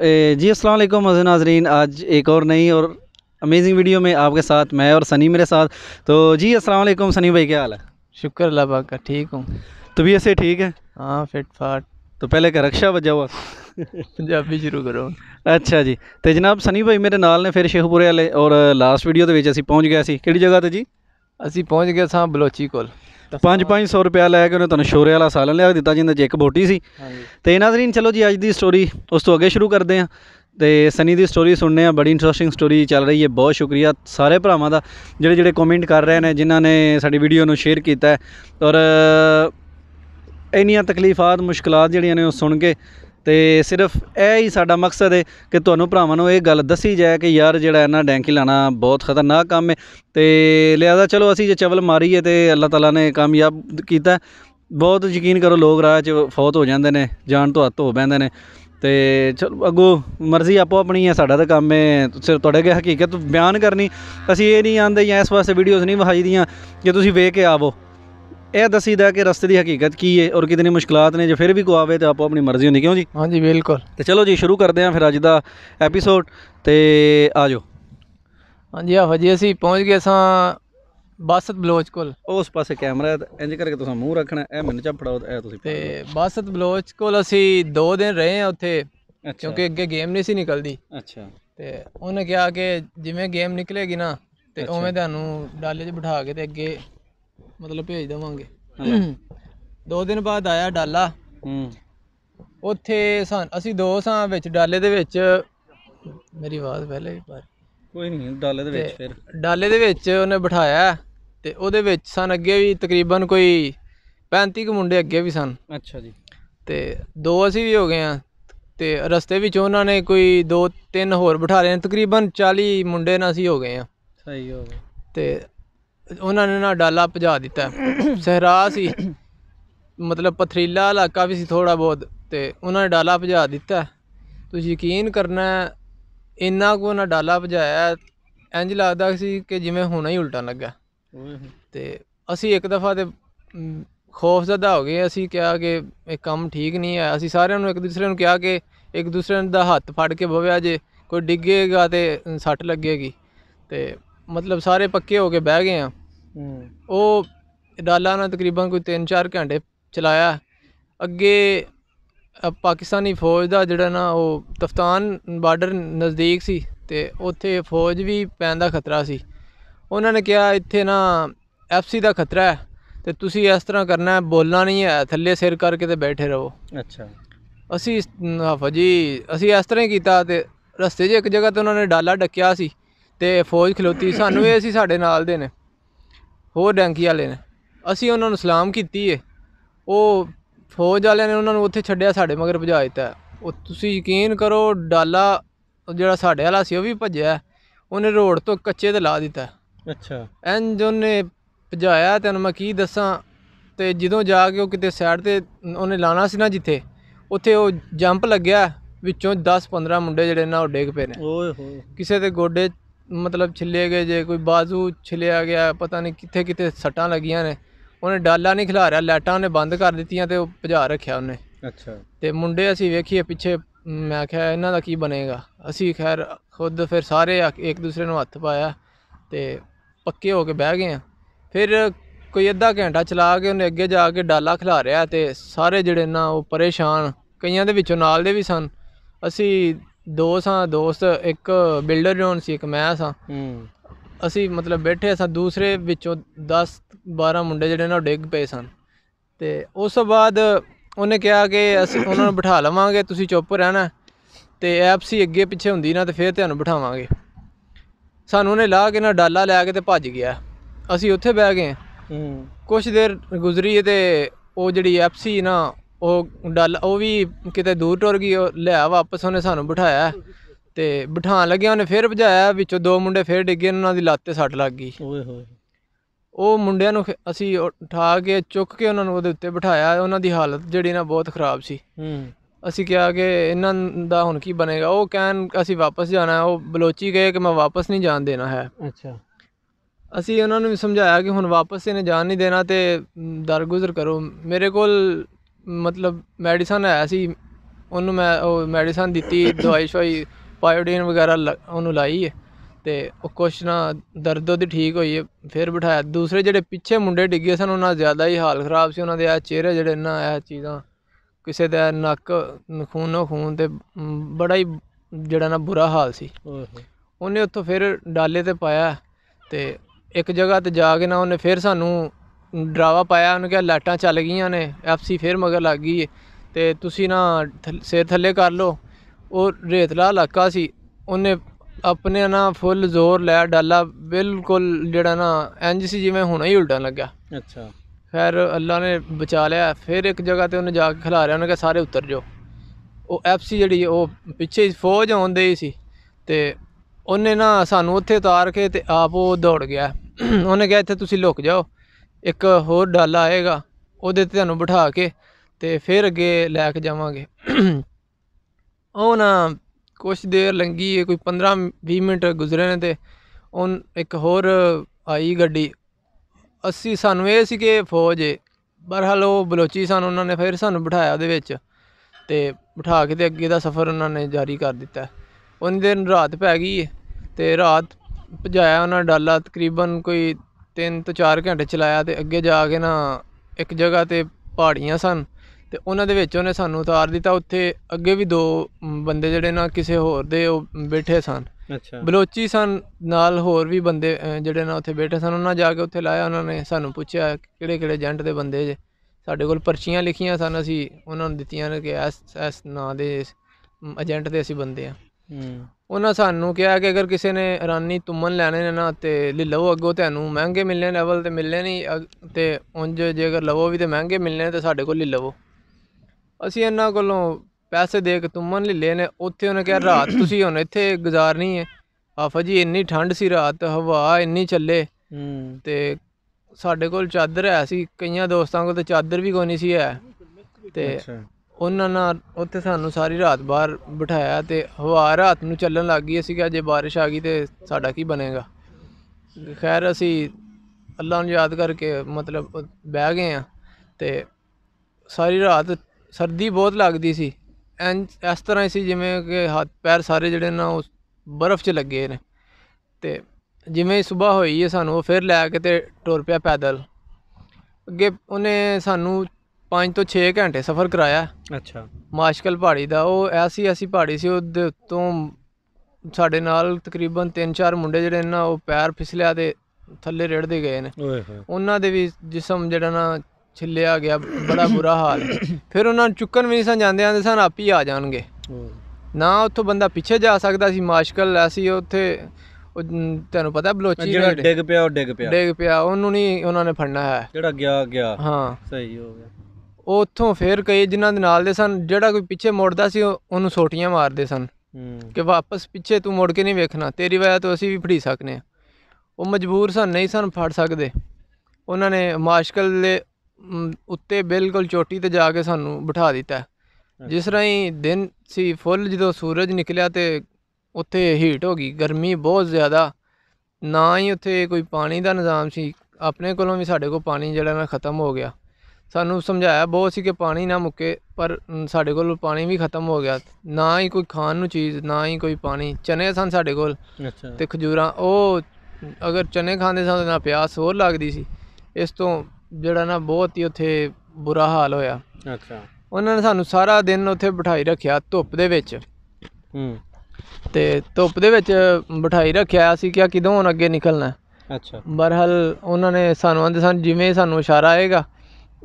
जी असलकुम नाजरीन आज एक और नई और अमेजिंग वीडियो में आपके साथ मैं और सनी मेरे साथ तो जी असलकुम सनी भाई क्या हाल है शुक्र अल्लाह का ठीक हूँ तो भी ऐसे ठीक है हाँ फिट फाट तो पहले का रक्षा बजाओ पंजाबी शुरू करो अच्छा जी तो जनाब सनी भाई मेरे नाल ने फिर शेखपुरे वाले और लास्ट वीडियो के पहुँच गया अभी कि जगह पर जी असी पहुँच गए स बलोची कोल 5-500 ਰੁਪਿਆ ਲੈ ਕੇ ਉਹਨੇ ਤੁਹਾਨੂੰ ਸ਼ੋਰੇ ਵਾਲਾ ਸਾਲਨ ਲਿਆ ਦਿੱਤਾ ਜਿੰਦਾ ਜੇ ਇੱਕ ਬੋਟੀ ਸੀ ਤੇ ਨਾਜ਼ਰੀਨ ਚਲੋ ਜੀ ਅੱਜ ਦੀ ਸਟੋਰੀ ਉਸ ਤੋਂ ਅੱਗੇ ਸ਼ੁਰੂ ਕਰਦੇ ਆ ਤੇ ਸਨੀ ਦੀ ਸਟੋਰੀ ਸੁਣਨੇ ਆ ਬੜੀ ਇੰਟਰਸਟਿੰਗ ਸਟੋਰੀ ਚੱਲ ਰਹੀ ਹੈ ਬਹੁਤ ਸ਼ੁਕਰੀਆ ਸਾਰੇ ਭਰਾਵਾਂ ਦਾ ਜਿਹੜੇ ਜਿਹੜੇ ਕਮੈਂਟ ਕਰ ਰਹੇ ਨੇ ਜਿਨ੍ਹਾਂ ਨੇ ਸਾਡੀ ਵੀਡੀਓ ਨੂੰ ਸ਼ੇਅਰ ਕੀਤਾ ਔਰ ਇੰਨੀਆਂ ਤਕਲੀਫਾਂ ਮੁਸ਼ਕਲਾਂ ਜਿਹੜੀਆਂ ਨੇ ਉਹ ਸੁਣ ਕੇ ਤੇ ਸਿਰਫ ਇਹ ਹੀ ਸਾਡਾ ਮਕਸਦ ਹੈ ਕਿ ਤੁਹਾਨੂੰ ਭਰਾਵਾਂ ਨੂੰ ਇਹ ਗੱਲ ਦੱਸੀ ਜਾਏ ਕਿ ਯਾਰ ਜਿਹੜਾ ਇਹਨਾਂ ਡੈਂਕੀ ਲਾਣਾ ਬਹੁਤ ਖਤਰਨਾਕ ਕੰਮ ਹੈ ਤੇ ਲਿਆਦਾ ਚਲੋ ਅਸੀਂ ਜੇ ਚਵਲ ਮਾਰੀਏ ਤੇ ਅੱਲਾਹ ਤਾਲਾ ਨੇ ਕਾਮਯਾਬ ਕੀਤਾ ਬਹੁਤ ਯਕੀਨ ਕਰੋ ਲੋਕ ਰਾਹ 'ਚ ਫੌਤ ਹੋ ਜਾਂਦੇ ਨੇ ਜਾਨ ਤੋਂ ਹੱਥ ਹੋ ਬੈਂਦੇ ਨੇ ਤੇ ਚਲੋ ਅੱਗੋ ਮਰਜ਼ੀ ਆਪੋ ਆਪਣੀ ਹੈ ਸਾਡਾ ਤਾਂ ਕੰਮ ਹੈ ਸਿਰ ਤੁਹਾਡੇ ਕੇ ਹਕੀਕਤ ਬਿਆਨ ਕਰਨੀ ਅਸੀਂ ਇਹ ਨਹੀਂ ਆਂਦੇ ਜਾਂ ਇਸ ਵਾਸਤੇ ਵੀਡੀਓਜ਼ ਨਹੀਂ ਵਹਾਈ ਦੀਆਂ ਜੇ ਤੁਸੀਂ ਵੇਖ ਕੇ ਆਵੋ ਇਹ ਦੱਸੀਦਾ ਕਿ ਰਸਤੇ ਦੀ ਹਕੀਕਤ ਕੀ ਹੈ ਔਰ ਕਿਤਨੀ ਮੁਸ਼ਕਲਾਂ ਨੇ ਜੇ ਫਿਰ ਵੀ ਕੋ ਆਵੇ ਤੇ ਆਪੋ ਆਪਣੀ ਮਰਜ਼ੀ ਹੁੰਦੀ ਕਿਉਂ ਜੀ ਹਾਂਜੀ ਬਿਲਕੁਲ ਤੇ ਚਲੋ ਜੀ ਸ਼ੁਰੂ ਕਰਦੇ ਆਂ ਫਿਰ ਅੱਜ ਦਾ ਐਪੀਸੋਡ ਤੇ ਆਜੋ ਹਾਂਜੀ ਆ ਹਜੇ ਅਸੀਂ ਪਹੁੰਚ ਗਏ ਸਾਂ ਬਾਸਤ ਬਲੋਚ ਕੋਲ ਉਸ ਪਾਸੇ ਕੈਮਰਾ ਹੈ ਇੰਜ ਕਰਕੇ ਤੁਸੀਂ ਮੂੰਹ ਰੱਖਣਾ ਇਹ ਮੈਨੂੰ ਝਪੜਾਓ ਇਹ ਤੁਸੀਂ ਤੇ ਬਾਸਤ ਬਲੋਚ ਕੋਲ ਅਸੀਂ 2 ਦਿਨ ਰਹੇ ਆ ਉੱਥੇ ਕਿਉਂਕਿ ਅੱਗੇ ਗੇਮ ਨਹੀਂ ਸੀ ਨਿਕਲਦੀ ਅੱਛਾ ਤੇ ਉਹਨੇ ਕਿਹਾ ਕਿ ਜਿਵੇਂ ਗੇਮ ਨਿਕਲੇਗੀ ਨਾ ਤੇ ਉਵੇਂ ਤੁਹਾਨੂੰ ਡਾਲੇ 'ਚ ਬਿਠਾ ਕੇ ਤੇ ਅੱਗੇ ਮਤਲਬ ਭੇਜ ਦੇਵਾਂਗੇ ਦੋ ਦਿਨ ਬਾਅਦ ਆਇਆ ਡਾਲਾ ਹੂੰ ਉੱਥੇ ਸਾਂ ਅਸੀਂ ਦੋ ਸਾਂ ਵਿੱਚ ਡਾਲੇ ਦੇ ਵਿੱਚ ਮੇਰੀ ਆਵਾਜ਼ ਪਹਿਲੇ ਪਰ ਕੋਈ ਨਹੀਂ ਡਾਲੇ ਦੇ ਵਿੱਚ ਫਿਰ ਡਾਲੇ ਦੇ ਵਿੱਚ ਉਹਨੇ ਬਿਠਾਇਆ ਤੇ ਉਹਦੇ ਵਿੱਚ ਸਨ ਅੱਗੇ ਵੀ ਤਕਰੀਬਨ ਕੋਈ 35 ਕੁ ਮੁੰਡੇ ਅੱਗੇ ਵੀ ਸਨ ਅੱਛਾ ਜੀ ਤੇ ਦੋ ਅਸੀਂ ਵੀ ਹੋ ਗਏ ਆ ਤੇ ਰਸਤੇ ਵਿੱਚ ਉਹਨਾਂ ਨੇ ਕੋਈ ਦੋ ਤਿੰਨ ਹੋਰ ਬਿਠਾ ਲਏ ਤਕਰੀਬਨ 40 ਮੁੰਡੇ ਨਾਲ ਅਸੀਂ ਹੋ ਗਏ ਆ ਸਹੀ ਹੋ ਗਿਆ ਤੇ ਉਹਨਾਂ ਨੇ ਨਾ ਡਾਲਾ ਭਜਾ ਦਿੱਤਾ ਸਹਰਾ ਸੀ ਮਤਲਬ ਪਥਰੀਲਾ ਇਲਾਕਾ ਵੀ ਸੀ ਥੋੜਾ ਬਹੁਤ ਤੇ ਉਹਨਾਂ ਨੇ ਡਾਲਾ ਭਜਾ ਦਿੱਤਾ ਤੁਸੀਂ ਯਕੀਨ ਕਰਨਾ ਇੰਨਾ ਕੋ ਨਾ ਡਾਲਾ ਭਜਾਇਆ ਇੰਜ ਲੱਗਦਾ ਸੀ ਕਿ ਜਿਵੇਂ ਹੋਣਾ ਹੀ ਉਲਟਾ ਲੱਗਾ ਤੇ ਅਸੀਂ ਇੱਕ ਦਫਾ ਤੇ ਖੌਫਜ਼ਦਾ ਹੋ ਗਏ ਅਸੀਂ ਕਿਹਾ ਕਿ ਇਹ ਕੰਮ ਠੀਕ ਨਹੀਂ ਹੈ ਅਸੀਂ ਸਾਰਿਆਂ ਨੂੰ ਇੱਕ ਦੂਸਰੇ ਨੂੰ ਕਿਹਾ ਕਿ ਇੱਕ ਦੂਸਰੇ ਦਾ ਹੱਥ ਫੜ ਕੇ ਬਵਿਆ ਜੇ ਕੋਈ ਡਿੱਗੇਗਾ ਤੇ ਸੱਟ ਲੱਗੇਗੀ ਤੇ ਮਤਲਬ ਸਾਰੇ ਪੱਕੇ ਹੋ ਕੇ ਬਹਿ ਗਏ ਆ ਉਹ ਡਾਲਾ ਨਾਲ ਤਕਰੀਬਨ ਕੋਈ 3-4 ਘੰਟੇ ਚਲਾਇਆ ਅੱਗੇ ਪਾਕਿਸਤਾਨੀ ਫੌਜ ਦਾ ਜਿਹੜਾ ਨਾ ਉਹ ਤਫਤਾਨ ਬਾਰਡਰ ਨਜ਼ਦੀਕ ਸੀ ਤੇ ਉੱਥੇ ਫੌਜ ਵੀ ਪੈਣ ਦਾ ਖਤਰਾ ਸੀ ਉਹਨਾਂ ਨੇ ਕਿਹਾ ਇੱਥੇ ਨਾ ਐਫਸੀ ਦਾ ਖਤਰਾ ਹੈ ਤੇ ਤੁਸੀਂ ਇਸ ਤਰ੍ਹਾਂ ਕਰਨਾ ਬੋਲਣਾ ਨਹੀਂ ਹੈ ਥੱਲੇ ਸਿਰ ਕਰਕੇ ਤੇ ਬੈਠੇ ਰਹੋ ਅੱਛਾ ਅਸੀਂ ਹਫਾ ਜੀ ਅਸੀਂ ਇਸ ਤਰ੍ਹਾਂ ਹੀ ਕੀਤਾ ਤੇ ਰਸਤੇ 'ਚ ਇੱਕ ਜਗ੍ਹਾ ਤੇ ਉਹਨਾਂ ਨੇ ਡਾਲਾ ਡੱਕਿਆ ਸੀ ਤੇ ਫੌਜ ਖਲੋਤੀ ਸਾਨੂੰ ਇਹ ਸੀ ਸਾਡੇ ਨਾਲ ਦੇ ਨੇ ਹੋਰ ਡੈਂਕੀ ਵਾਲੇ ਨੇ ਅਸੀਂ ਉਹਨਾਂ ਨੂੰ ਸਲਾਮ ਕੀਤੀ ਏ ਉਹ ਫੌਜ ਵਾਲਿਆਂ ਨੇ ਉਹਨਾਂ ਨੂੰ ਉੱਥੇ ਛੱਡਿਆ ਸਾਡੇ ਮਗਰ ਭਜਾ ਦਿੱਤਾ ਉਹ ਤੁਸੀਂ ਯਕੀਨ ਕਰੋ ਡਾਲਾ ਜਿਹੜਾ ਸਾਡੇ ਵਾਲਾ ਸੀ ਉਹ ਵੀ ਭੱਜਿਆ ਉਹਨੇ ਰੋਡ ਤੋਂ ਕੱਚੇ ਤੇ ਲਾ ਦਿੱਤਾ ਅੱਛਾ ਐਨ ਉਹਨੇ ਭਜਾਇਆ ਤੈਨੂੰ ਮੈਂ ਕੀ ਦੱਸਾਂ ਤੇ ਜਦੋਂ ਜਾ ਕੇ ਉਹ ਕਿਤੇ ਸਾਈਡ ਤੇ ਉਹਨੇ ਲਾਣਾ ਸੀ ਨਾ ਜਿੱਥੇ ਉੱਥੇ ਉਹ ਜੰਪ ਲੱਗਿਆ ਵਿੱਚੋਂ 10 15 ਮੁੰਡੇ ਜਿਹੜੇ ਨਾ ਉਹ ਡੇਗ ਪਏ ਨੇ ਓਏ ਹੋਏ ਕਿਸੇ ਦੇ ਗੋਡੇ ਮਤਲਬ ਛਿੱਲੇ ਗਏ ਜੇ ਕੋਈ ਬਾਜ਼ੂ ਛਿੱਲਿਆ ਗਿਆ ਪਤਾ ਨਹੀਂ ਕਿੱਥੇ ਕਿੱਥੇ ਸੱਟਾਂ ਲੱਗੀਆਂ ਨੇ ਉਹਨੇ ਡਾਲਾ ਨਹੀਂ ਖਿਲਾ ਰਿਆ ਲਾਈਟਾਂ ਉਹਨੇ ਬੰਦ ਕਰ ਦਿੱਤੀਆਂ ਤੇ ਉਹ ਭਜਾ ਰੱਖਿਆ ਉਹਨੇ ਅੱਛਾ ਤੇ ਮੁੰਡੇ ਅਸੀਂ ਵੇਖੀਏ ਪਿੱਛੇ ਮੈਂ ਕਿਹਾ ਇਹਨਾਂ ਦਾ ਕੀ ਬਣੇਗਾ ਅਸੀਂ ਖੈਰ ਖੁਦ ਫਿਰ ਸਾਰੇ ਇੱਕ ਦੂਸਰੇ ਨੂੰ ਹੱਥ ਪਾਇਆ ਤੇ ਪੱਕੇ ਹੋ ਕੇ ਬਹਿ ਗਏ ਆ ਫਿਰ ਕੋਈ ਅੱਧਾ ਘੰਟਾ ਚਲਾ ਕੇ ਉਹਨੇ ਅੱਗੇ ਜਾ ਕੇ ਡਾਲਾ ਖਿਲਾ ਰਿਆ ਤੇ ਸਾਰੇ ਜਿਹੜੇ ਨਾ ਉਹ ਪਰੇਸ਼ਾਨ ਕਈਆਂ ਦੇ ਵਿੱਚੋਂ ਨਾਲ ਦੇ ਵੀ ਸਨ ਅਸੀਂ ਦੋ ਸਾਂ ਦੋਸਤ ਇੱਕ ਬਿਲਡਰ ਜੋਨ ਸੀ ਇੱਕ ਮੈਂ ਸਾਂ ਹੂੰ ਅਸੀਂ ਮਤਲਬ ਬੈਠੇ ਸਾਂ ਦੂਸਰੇ ਵਿੱਚੋਂ 10 12 ਮੁੰਡੇ ਜਿਹੜੇ ਨਾ ਡਿੱਗ ਪਏ ਸਨ ਤੇ ਉਸ ਤੋਂ ਬਾਅਦ ਉਹਨੇ ਕਿਹਾ ਕਿ ਅਸੀਂ ਉਹਨਾਂ ਨੂੰ ਬਿਠਾ ਲਵਾਂਗੇ ਤੁਸੀਂ ਚੁੱਪ ਰਹਿਣਾ ਤੇ ਐਪਸੀ ਅੱਗੇ ਪਿੱਛੇ ਹੁੰਦੀ ਨਾ ਤੇ ਫਿਰ ਤੁਹਾਨੂੰ ਬਿਠਾਵਾਂਗੇ ਸਾਨੂੰ ਉਹਨੇ ਲਾ ਕੇ ਨਾ ਡਾਲਾ ਲੈ ਕੇ ਤੇ ਭੱਜ ਗਿਆ ਅਸੀਂ ਉੱਥੇ ਬਹਿ ਗਏ ਹੂੰ ਕੁਝ ਦੇਰ ਗੁਜ਼ਰੀ ਤੇ ਉਹ ਜਿਹੜੀ ਐਪਸੀ ਨਾ ਉਹ ਡਲ ਉਹ ਵੀ ਕਿਤੇ ਦੂਰ ਟੁਰ ਗਈ ਉਹ ਲਿਆ ਵਾਪਸ ਉਹਨੇ ਸਾਨੂੰ ਬਿਠਾਇਆ ਤੇ ਬਿਠਾਣ ਲੱਗਿਆ ਉਹਨੇ ਫੇਰ ਭਜਾਇਆ ਵਿੱਚੋਂ ਦੋ ਮੁੰਡੇ ਫੇਰ ਡਿੱਗੇ ਉਹਨਾਂ ਦੀ ਲੱਤ ਤੇ ਸੱਟ ਲੱਗ ਗਈ ਓਏ ਹੋਏ ਉਹ ਮੁੰਡਿਆਂ ਨੂੰ ਅਸੀਂ ਉਠਾ ਕੇ ਚੁੱਕ ਕੇ ਉਹਨਾਂ ਨੂੰ ਉਹਦੇ ਉੱਤੇ ਬਿਠਾਇਆ ਉਹਨਾਂ ਦੀ ਹਾਲਤ ਜਿਹੜੀ ਨਾ ਬਹੁਤ ਖਰਾਬ ਸੀ ਅਸੀਂ ਕਿਹਾ ਕਿ ਇਹਨਾਂ ਦਾ ਹੁਣ ਕੀ ਬਣੇਗਾ ਉਹ ਕਹਿਣ ਅਸੀਂ ਵਾਪਸ ਜਾਣਾ ਉਹ ਬਲੋਚੀ ਕਹੇ ਕਿ ਮੈਂ ਵਾਪਸ ਨਹੀਂ ਜਾਣ ਦੇਣਾ ਹੈ ਅੱਛਾ ਅਸੀਂ ਉਹਨਾਂ ਨੂੰ ਸਮਝਾਇਆ ਕਿ ਹੁਣ ਵਾਪਸ ਇਹਨੇ ਜਾਣ ਨਹੀਂ ਦੇਣਾ ਤੇ ਦਰਗੁਜ਼ਰ ਕਰੋ ਮੇਰੇ ਕੋਲ ਮਤਲਬ ਮੈਡੀਸਨ ਆਇਆ ਸੀ ਉਹਨੂੰ ਮੈਂ ਉਹ ਮੈਡੀਸਨ ਦਿੱਤੀ ਦਵਾਈ ਸ਼ਵਾਈ ਪਾਇਓਡੀਨ ਵਗੈਰਾ ਉਹਨੂੰ ਲਾਈ ਹੈ ਤੇ ਉਹ ਕੁਛ ਨਾ ਦਰਦ ਉਹਦੀ ਠੀਕ ਹੋਈ ਹੈ ਫਿਰ ਬਿਠਾਇਆ ਦੂਸਰੇ ਜਿਹੜੇ ਪਿੱਛੇ ਮੁੰਡੇ ਡਿੱਗੇ ਸਨ ਉਹਨਾਂ ਦਾ ਜ਼ਿਆਦਾ ਹੀ ਹਾਲ ਖਰਾਬ ਸੀ ਉਹਨਾਂ ਦੇ ਆ ਚਿਹਰੇ ਜਿਹੜੇ ਨਾ ਇਹ ਚੀਜ਼ਾਂ ਕਿਸੇ ਦਾ ਨੱਕ ਨਖੂਨੋ ਖੂਨ ਤੇ ਬੜਾ ਹੀ ਜਿਹੜਾ ਨਾ ਬੁਰਾ ਹਾਲ ਸੀ ਉਹਨੇ ਉੱਥੋਂ ਫਿਰ ਡਾਲੇ ਤੇ ਪਾਇਆ ਤੇ ਇੱਕ ਜਗ੍ਹਾ ਤੇ ਜਾ ਕੇ ਨਾ ਉਹਨੇ ਫਿਰ ਸਾਨੂੰ ਡਰਾਵਾ ਪਾਇਆ ਉਹਨੂੰ ਕਿਹਾ ਲਾਟਾਂ ਚੱਲ ਗਈਆਂ ਨੇ ਐਫਸੀ ਫੇਰ ਮਗਰ ਲੱਗ ਗਈ ਤੇ ਤੁਸੀਂ ਨਾ ਸਿਰ ਥੱਲੇ ਕਰ ਲਓ ਉਹ ਰੇਤਲਾ ਇਲਾਕਾ ਸੀ ਉਹਨੇ ਆਪਣੇ ਨਾ ਫੁੱਲ ਜ਼ੋਰ ਲੈ ਡਾਲਾ ਬਿਲਕੁਲ ਜਿਹੜਾ ਨਾ ਇੰਜ ਸੀ ਜਿਵੇਂ ਹੁਣ ਹੀ ਉਲਟਾ ਲੱਗਾ ਅੱਛਾ ਫਿਰ ਅੱਲਾ ਨੇ ਬਚਾ ਲਿਆ ਫਿਰ ਇੱਕ ਜਗ੍ਹਾ ਤੇ ਉਹਨੇ ਜਾ ਕੇ ਰਿਆ ਉਹਨੇ ਕਿਹਾ ਸਾਰੇ ਉਤਰ ਜਾਓ ਉਹ ਐਫਸੀ ਜਿਹੜੀ ਉਹ ਪਿੱਛੇ ਫੌਜ ਆਉਂਦੇ ਹੀ ਸੀ ਤੇ ਉਹਨੇ ਨਾ ਸਾਨੂੰ ਉੱਥੇ ਉਤਾਰ ਕੇ ਤੇ ਆਪ ਉਹ ਦੌੜ ਗਿਆ ਉਹਨੇ ਕਿਹਾ ਇੱਥੇ ਤੁਸੀਂ ਲੁਕ ਜਾਓ ਇੱਕ ਹੋਰ ਡਾਲਾ ਆਏਗਾ ਉਹਦੇ ਤੇ ਤੁਹਾਨੂੰ ਬਿਠਾ ਕੇ ਤੇ ਫਿਰ ਅੱਗੇ ਲੈ ਕੇ ਜਾਵਾਂਗੇ ਉਹ ਨਾ ਕੁਝ ਦੇਰ ਲੰਗੀ ਹੈ ਕੋਈ 15 20 ਮਿੰਟ ਗੁਜ਼ਰੇ ਨੇ ਤੇ ਉਹ ਇੱਕ ਹੋਰ ਆਈ ਗੱਡੀ ਅਸੀਂ ਸਾਨੂੰ ਇਹ ਸੀ ਕਿ ਫੌਜ ਹੈ ਬਰਹਾਲ ਉਹ ਬਲੋਚੀ ਸਨ ਉਹਨਾਂ ਨੇ ਫਿਰ ਸਾਨੂੰ ਬਿਠਾਇਆ ਉਹਦੇ ਵਿੱਚ ਤੇ ਬਿਠਾ ਕੇ ਤੇ ਅੱਗੇ ਦਾ ਸਫ਼ਰ ਉਹਨਾਂ ਨੇ ਜਾਰੀ ਕਰ ਦਿੱਤਾ ਉਹਨਾਂ ਦਿਨ ਰਾਤ ਪੈ ਗਈ ਤੇ ਰਾਤ ਭਜਾਇਆ ਉਹਨਾਂ ਡਾਲਾ ਤਕਰੀਬਨ ਕੋਈ ਤਿੰਨ ਤੋਂ ਚਾਰ ਘੰਟੇ ਚਲਾਇਆ ਤੇ ਅੱਗੇ ਜਾ ਕੇ ਨਾ ਇੱਕ ਜਗ੍ਹਾ ਤੇ ਪਹਾੜੀਆਂ ਸਨ ਤੇ ਉਹਨਾਂ ਦੇ ਵਿੱਚ ਉਹਨੇ ਸਾਨੂੰ ਉਤਾਰ ਦਿੱਤਾ ਉੱਥੇ ਅੱਗੇ ਵੀ ਦੋ ਬੰਦੇ ਜਿਹੜੇ ਨਾ ਕਿਸੇ ਹੋਰ ਦੇ ਉਹ ਬੈਠੇ ਸਨ ਅੱਛਾ ਬਲੋਚੀ ਸਨ ਨਾਲ ਹੋਰ ਵੀ ਬੰਦੇ ਜਿਹੜੇ ਨਾ ਉੱਥੇ ਬੈਠੇ ਸਨ ਉਹਨਾਂ ਜਾ ਕੇ ਉੱਥੇ ਲਾਇਆ ਉਹਨਾਂ ਨੇ ਸਾਨੂੰ ਪੁੱਛਿਆ ਕਿਹੜੇ ਕਿਹੜੇ ਏਜੰਟ ਦੇ ਬੰਦੇ ਜੇ ਸਾਡੇ ਕੋਲ ਪਰਚੀਆਂ ਲਿਖੀਆਂ ਸਨ ਅਸੀਂ ਉਹਨਾਂ ਨੂੰ ਦਿੱਤੀਆਂ ਕਿ ਇਸ ਇਸ ਨਾਂ ਦੇ ਏਜੰਟ ਦੇ ਅਸੀਂ ਬੰਦੇ ਆ ਹੂੰ ਉਹਨਾਂ ਸਾਨੂੰ ਕਿਹਾ ਕਿ ਅਗਰ ਕਿਸੇ ਨੇ ਰਾਨੀ ਤੁਮਨ ਲੈਣੇ ਨੇ ਨਾ ਤੇ ਲੈ ਲਓ ਅੱਗੋਂ ਤੁਹਾਨੂੰ ਮਹਿੰਗੇ ਮਿਲਣੇ ਲੈਵਲ ਤੇ ਮਿਲਣੇ ਨਹੀਂ ਤੇ ਉੰਜ ਜੇ ਅਗਰ ਲਵੋ ਵੀ ਤੇ ਮਹਿੰਗੇ ਮਿਲਣੇ ਤੇ ਸਾਡੇ ਕੋਲ ਹੀ ਲਵੋ ਅਸੀਂ ਇਹਨਾਂ ਕੋਲੋਂ ਪੈਸੇ ਦੇ ਕੇ ਤੁਮਨ ਲੈ ਲੈਨੇ ਉੱਥੇ ਉਹਨੇ ਕਿਹਾ ਰਾਤ ਤੁਸੀਂ ਹੁਣ ਇੱਥੇ ਗੁਜ਼ਾਰਨੀ ਹੈ ਹਾਫਾ ਜੀ ਇੰਨੀ ਠੰਡ ਸੀ ਰਾਤ ਹਵਾ ਇੰਨੀ ਚੱਲੇ ਹੂੰ ਤੇ ਸਾਡੇ ਕੋਲ ਚਾਦਰ ਹੈ ਸੀ ਕਈਆਂ ਦੋਸਤਾਂ ਕੋਲ ਤੇ ਚਾਦਰ ਵੀ ਕੋਈ ਨਹੀਂ ਸੀ ਹੈ ਤੇ ਅੱਛਾ ਉਹਨਾਂ ਨਾਲ ਉੱਥੇ ਸਾਨੂੰ ਸਾਰੀ ਰਾਤ ਬਾਹਰ ਬਿਠਾਇਆ ਤੇ ਹਵਾ ਰਾਤ ਨੂੰ ਚੱਲਣ ਲੱਗ ਗਈ ਅਸੀਂ ਕਿ ਅਜੇ بارش ਆ ਗਈ ਤੇ ਸਾਡਾ ਕੀ ਬਣੇਗਾ ਖੈਰ ਅਸੀਂ ਅੱਲਾ ਨੂੰ ਯਾਦ ਕਰਕੇ ਮਤਲਬ ਬਹਿ ਗਏ ਆ ਤੇ ਸਾਰੀ ਰਾਤ ਸਰਦੀ ਬਹੁਤ ਲੱਗਦੀ ਸੀ ਇਸ ਤਰ੍ਹਾਂ ਸੀ ਜਿਵੇਂ ਕਿ ਹੱਥ ਪੈਰ ਸਾਰੇ ਜਿਹੜੇ ਨਾ ਉਸ ਬਰਫ਼ 'ਚ ਲੱਗੇ ਨੇ ਤੇ ਜਿਵੇਂ ਹੀ ਸਵੇਰ ਹੋਈ ਸਾਨੂੰ ਉਹ ਫਿਰ ਲੈ ਕੇ ਤੇ ਟੁਰ ਪਿਆ ਪੈਦਲ ਅੱਗੇ ਉਹਨੇ ਸਾਨੂੰ 5 ਤੋਂ 6 ਘੰਟੇ ਸਫ਼ਰ ਕਰਾਇਆ ਅੱਛਾ ਮਾਸ਼ਕਲ ਪਹਾੜੀ ਦਾ ਉਹ ਐਸੀ ਐਸੀ ਪਹਾੜੀ ਸੀ ਉਹਦੇ ਉੱਤੋਂ ਸਾਡੇ ਨਾਲ ਤਕਰੀਬਨ 3-4 ਮੁੰਡੇ ਜਿਹੜੇ ਨਾ ਉਹ ਪੈਰ ਫਿਸਲਿਆ ਤੇ ਥੱਲੇ ਰੇੜਦੇ ਗਏ ਨੇ ਓਏ ਹੋਏ ਉਹਨਾਂ ਦੇ ਵੀ ਜਿਸਮ ਜਿਹੜਾ ਨਾ ਛਿੱਲਿਆ ਗਿਆ ਬੜਾ ਬੁਰਾ ਹਾਲ ਫਿਰ ਉਹਨਾਂ ਨੂੰ ਚੁੱਕਣ ਵੀ ਨਹੀਂ ਸਨ ਜਾਂਦੇ ਆਂਦੇ ਸਨ ਆਪ ਹੀ ਆ ਜਾਣਗੇ ਨਾ ਉੱਥੋਂ ਬੰਦਾ ਪਿੱਛੇ ਜਾ ਸਕਦਾ ਸੀ ਮਾਸ਼ਕਲ ਐਸੀ ਉੱਥੇ ਤੁਹਾਨੂੰ ਪਤਾ ਬਲੋਚੀ ਜਿਹੜਾ ਡਿੱਗ ਪਿਆ ਉਹ ਡਿੱਗ ਪਿਆ ਡਿੱਗ ਪਿਆ ਉਹਨੂੰ ਨਹੀਂ ਉਹਨਾਂ ਨੇ ਫੜਨਾ ਹੈ ਜਿਹੜਾ ਗਿਆ ਗਿਆ ਹਾਂ ਸਹੀ ਹੋ ਗਿਆ ਉਹ ਉੱਥੋਂ ਫੇਰ ਕਈ ਜਿਨ੍ਹਾਂ ਦੇ ਨਾਲ ਦੇ ਸਨ ਜਿਹੜਾ ਕੋਈ ਪਿੱਛੇ ਮੁੜਦਾ ਸੀ ਉਹਨੂੰ ਸੋਟੀਆਂ ਮਾਰਦੇ ਸਨ ਕਿ ਵਾਪਸ ਪਿੱਛੇ ਤੂੰ ਮੁੜ ਕੇ ਨਹੀਂ ਵੇਖਣਾ ਤੇਰੀ ਵਜ੍ਹਾ ਤੋਂ ਅਸੀਂ ਵੀ ਫੜੀ ਸਕਨੇ ਆ ਉਹ ਮਜਬੂਰ ਸਨ ਨਹੀਂ ਸਨ ਫੜ ਸਕਦੇ ਉਹਨਾਂ ਨੇ ਮਾਸ਼ਕਲ ਦੇ ਉੱਤੇ ਬਿਲਕੁਲ ਚੋਟੀ ਤੇ ਜਾ ਕੇ ਸਾਨੂੰ ਬਿਠਾ ਦਿੱਤਾ ਜਿਸ ਰਾਈ ਦਿਨ ਸੀ ਫੁੱਲ ਜਦੋਂ ਸੂਰਜ ਨਿਕਲਿਆ ਤੇ ਉੱਥੇ ਹੀਟ ਹੋ ਗਈ ਗਰਮੀ ਬਹੁਤ ਜ਼ਿਆਦਾ ਨਾ ਹੀ ਉੱਥੇ ਕੋਈ ਪਾਣੀ ਦਾ ਨਿਜ਼ਾਮ ਸੀ ਆਪਣੇ ਕੋਲੋਂ ਵੀ ਸਾਡੇ ਕੋਲ ਪਾਣੀ ਜਿਹੜਾ ਨਾ ਖਤਮ ਹੋ ਗਿਆ ਸਾਨੂੰ ਸਮਝਾਇਆ ਬਹੁਤ ਸੀ ਕਿ ਪਾਣੀ ਨਾ ਮੁੱਕੇ ਪਰ ਸਾਡੇ ਕੋਲ ਪਾਣੀ ਵੀ ਖਤਮ ਹੋ ਗਿਆ ਨਾ ਹੀ ਕੋਈ ਖਾਣ ਨੂੰ ਚੀਜ਼ ਨਾ ਹੀ ਕੋਈ ਪਾਣੀ ਚਨੇ ਸਨ ਸਾਡੇ ਕੋਲ ਤੇ ਖਜੂਰਾਂ ਉਹ ਅਗਰ ਚਨੇ ਖਾਂਦੇ ਸਾਂ ਤਾਂ ਪਿਆਸ ਹੋਰ ਲੱਗਦੀ ਸੀ ਇਸ ਤੋਂ ਜਿਹੜਾ ਨਾ ਬਹੁਤ ਹੀ ਉੱਥੇ ਬੁਰਾ ਹਾਲ ਹੋਇਆ ਅੱਛਾ ਉਹਨਾਂ ਨੇ ਸਾਨੂੰ ਸਾਰਾ ਦਿਨ ਉੱਥੇ ਬਿਠਾਈ ਰੱਖਿਆ ਧੁੱਪ ਦੇ ਵਿੱਚ ਹੂੰ ਤੇ ਧੁੱਪ ਦੇ ਵਿੱਚ ਬਿਠਾਈ ਰੱਖਿਆ ਸੀ ਕਿ ਕਿਦੋਂ ਅੱਗੇ ਨਿਕਲਣਾ ਅੱਛਾ ਬਰਹਲ ਉਹਨਾਂ ਨੇ ਸਾਨੂੰ ਆਂਦੇ ਸਨ ਜਿਵੇਂ ਸਾਨੂੰ ਇਸ਼ਾਰਾ ਆਏਗਾ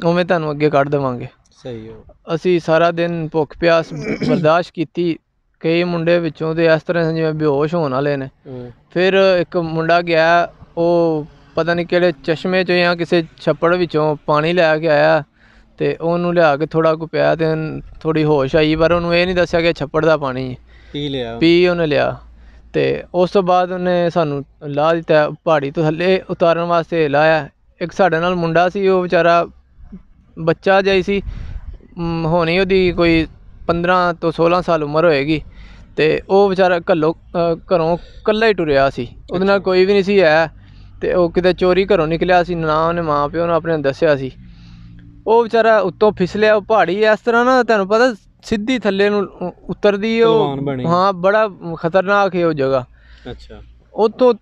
ਉਵੇਂ ਤੁਹਾਨੂੰ ਅੱਗੇ ਕੱਢ ਦੇਵਾਂਗੇ ਸਹੀ ਹੋ ਅਸੀਂ ਸਾਰਾ ਦਿਨ ਭੁੱਖ ਪਿਆਸ ਬਰਦਾਸ਼ਤ ਕੀਤੀ ਕਈ ਮੁੰਡੇ ਵਿੱਚੋਂ ਤੇ ਇਸ ਤਰ੍ਹਾਂ ਜਿਵੇਂ ਬੇਹੋਸ਼ ਹੋਣ ਵਾਲੇ ਨੇ ਫਿਰ ਇੱਕ ਮੁੰਡਾ ਗਿਆ ਉਹ ਪਤਾ ਨਹੀਂ ਕਿਹੜੇ ਚਸ਼ਮੇ ਚੋਂ ਜਾਂ ਕਿਸੇ ਛੱਪੜ ਵਿੱਚੋਂ ਪਾਣੀ ਲੈ ਕੇ ਆਇਆ ਤੇ ਉਹਨੂੰ ਲਿਆ ਕੇ ਥੋੜਾ ਕੁ ਪਿਆ ਤੇ ਥੋੜੀ ਹੋਸ਼ ਆਈ ਪਰ ਉਹਨੂੰ ਇਹ ਨਹੀਂ ਦੱਸਿਆ ਕਿ ਛੱਪੜ ਦਾ ਪਾਣੀ ਪੀ ਲਿਆ ਪੀ ਉਹਨੇ ਲਿਆ ਤੇ ਉਸ ਤੋਂ ਬਾਅਦ ਉਹਨੇ ਸਾਨੂੰ ਲਾ ਦਿੱਤਾ ਪਹਾੜੀ ਤੋਂ ਥੱਲੇ ਉਤਾਰਨ ਵਾਸਤੇ ਲਾਇਆ ਇੱਕ ਸਾਡੇ ਨਾਲ ਮੁੰਡਾ ਸੀ ਉਹ ਵਿਚਾਰਾ ਬੱਚਾ ਜਾਈ ਸੀ ਹੋਣੀ ਉਹਦੀ ਕੋਈ 15 ਤੋਂ 16 ਸਾਲ ਉਮਰ ਹੋਏਗੀ ਤੇ ਉਹ ਵਿਚਾਰਾ ਘੱਲੋ ਘਰੋਂ ਇਕੱਲਾ ਹੀ ਟੁਰਿਆ ਸੀ ਉਹਦੇ ਨਾਲ ਕੋਈ ਵੀ ਨਹੀਂ ਸੀ ਹੈ ਤੇ ਉਹ ਕਿਤੇ ਚੋਰੀ ਘਰੋਂ ਨਿਕਲਿਆ ਸੀ ਨਾ ਉਹਨੇ ਮਾਂ ਪਿਓ ਨੂੰ ਆਪਣੇ ਦੱਸਿਆ ਸੀ ਉਹ ਵਿਚਾਰਾ ਉੱਤੋਂ ਫਿਸਲਿਆ ਉਹ ਪਹਾੜੀ ਇਸ ਤਰ੍ਹਾਂ ਨਾ ਤੁਹਾਨੂੰ ਪਤਾ ਸਿੱਧੀ ਥੱਲੇ ਨੂੰ ਉਤਰਦੀ ਉਹ ਹਾਂ ਬੜਾ ਖਤਰਨਾਕ ਹੈ ਉਹ ਜਗ੍ਹਾ ਅੱਛਾ ਉੱਥੋਂ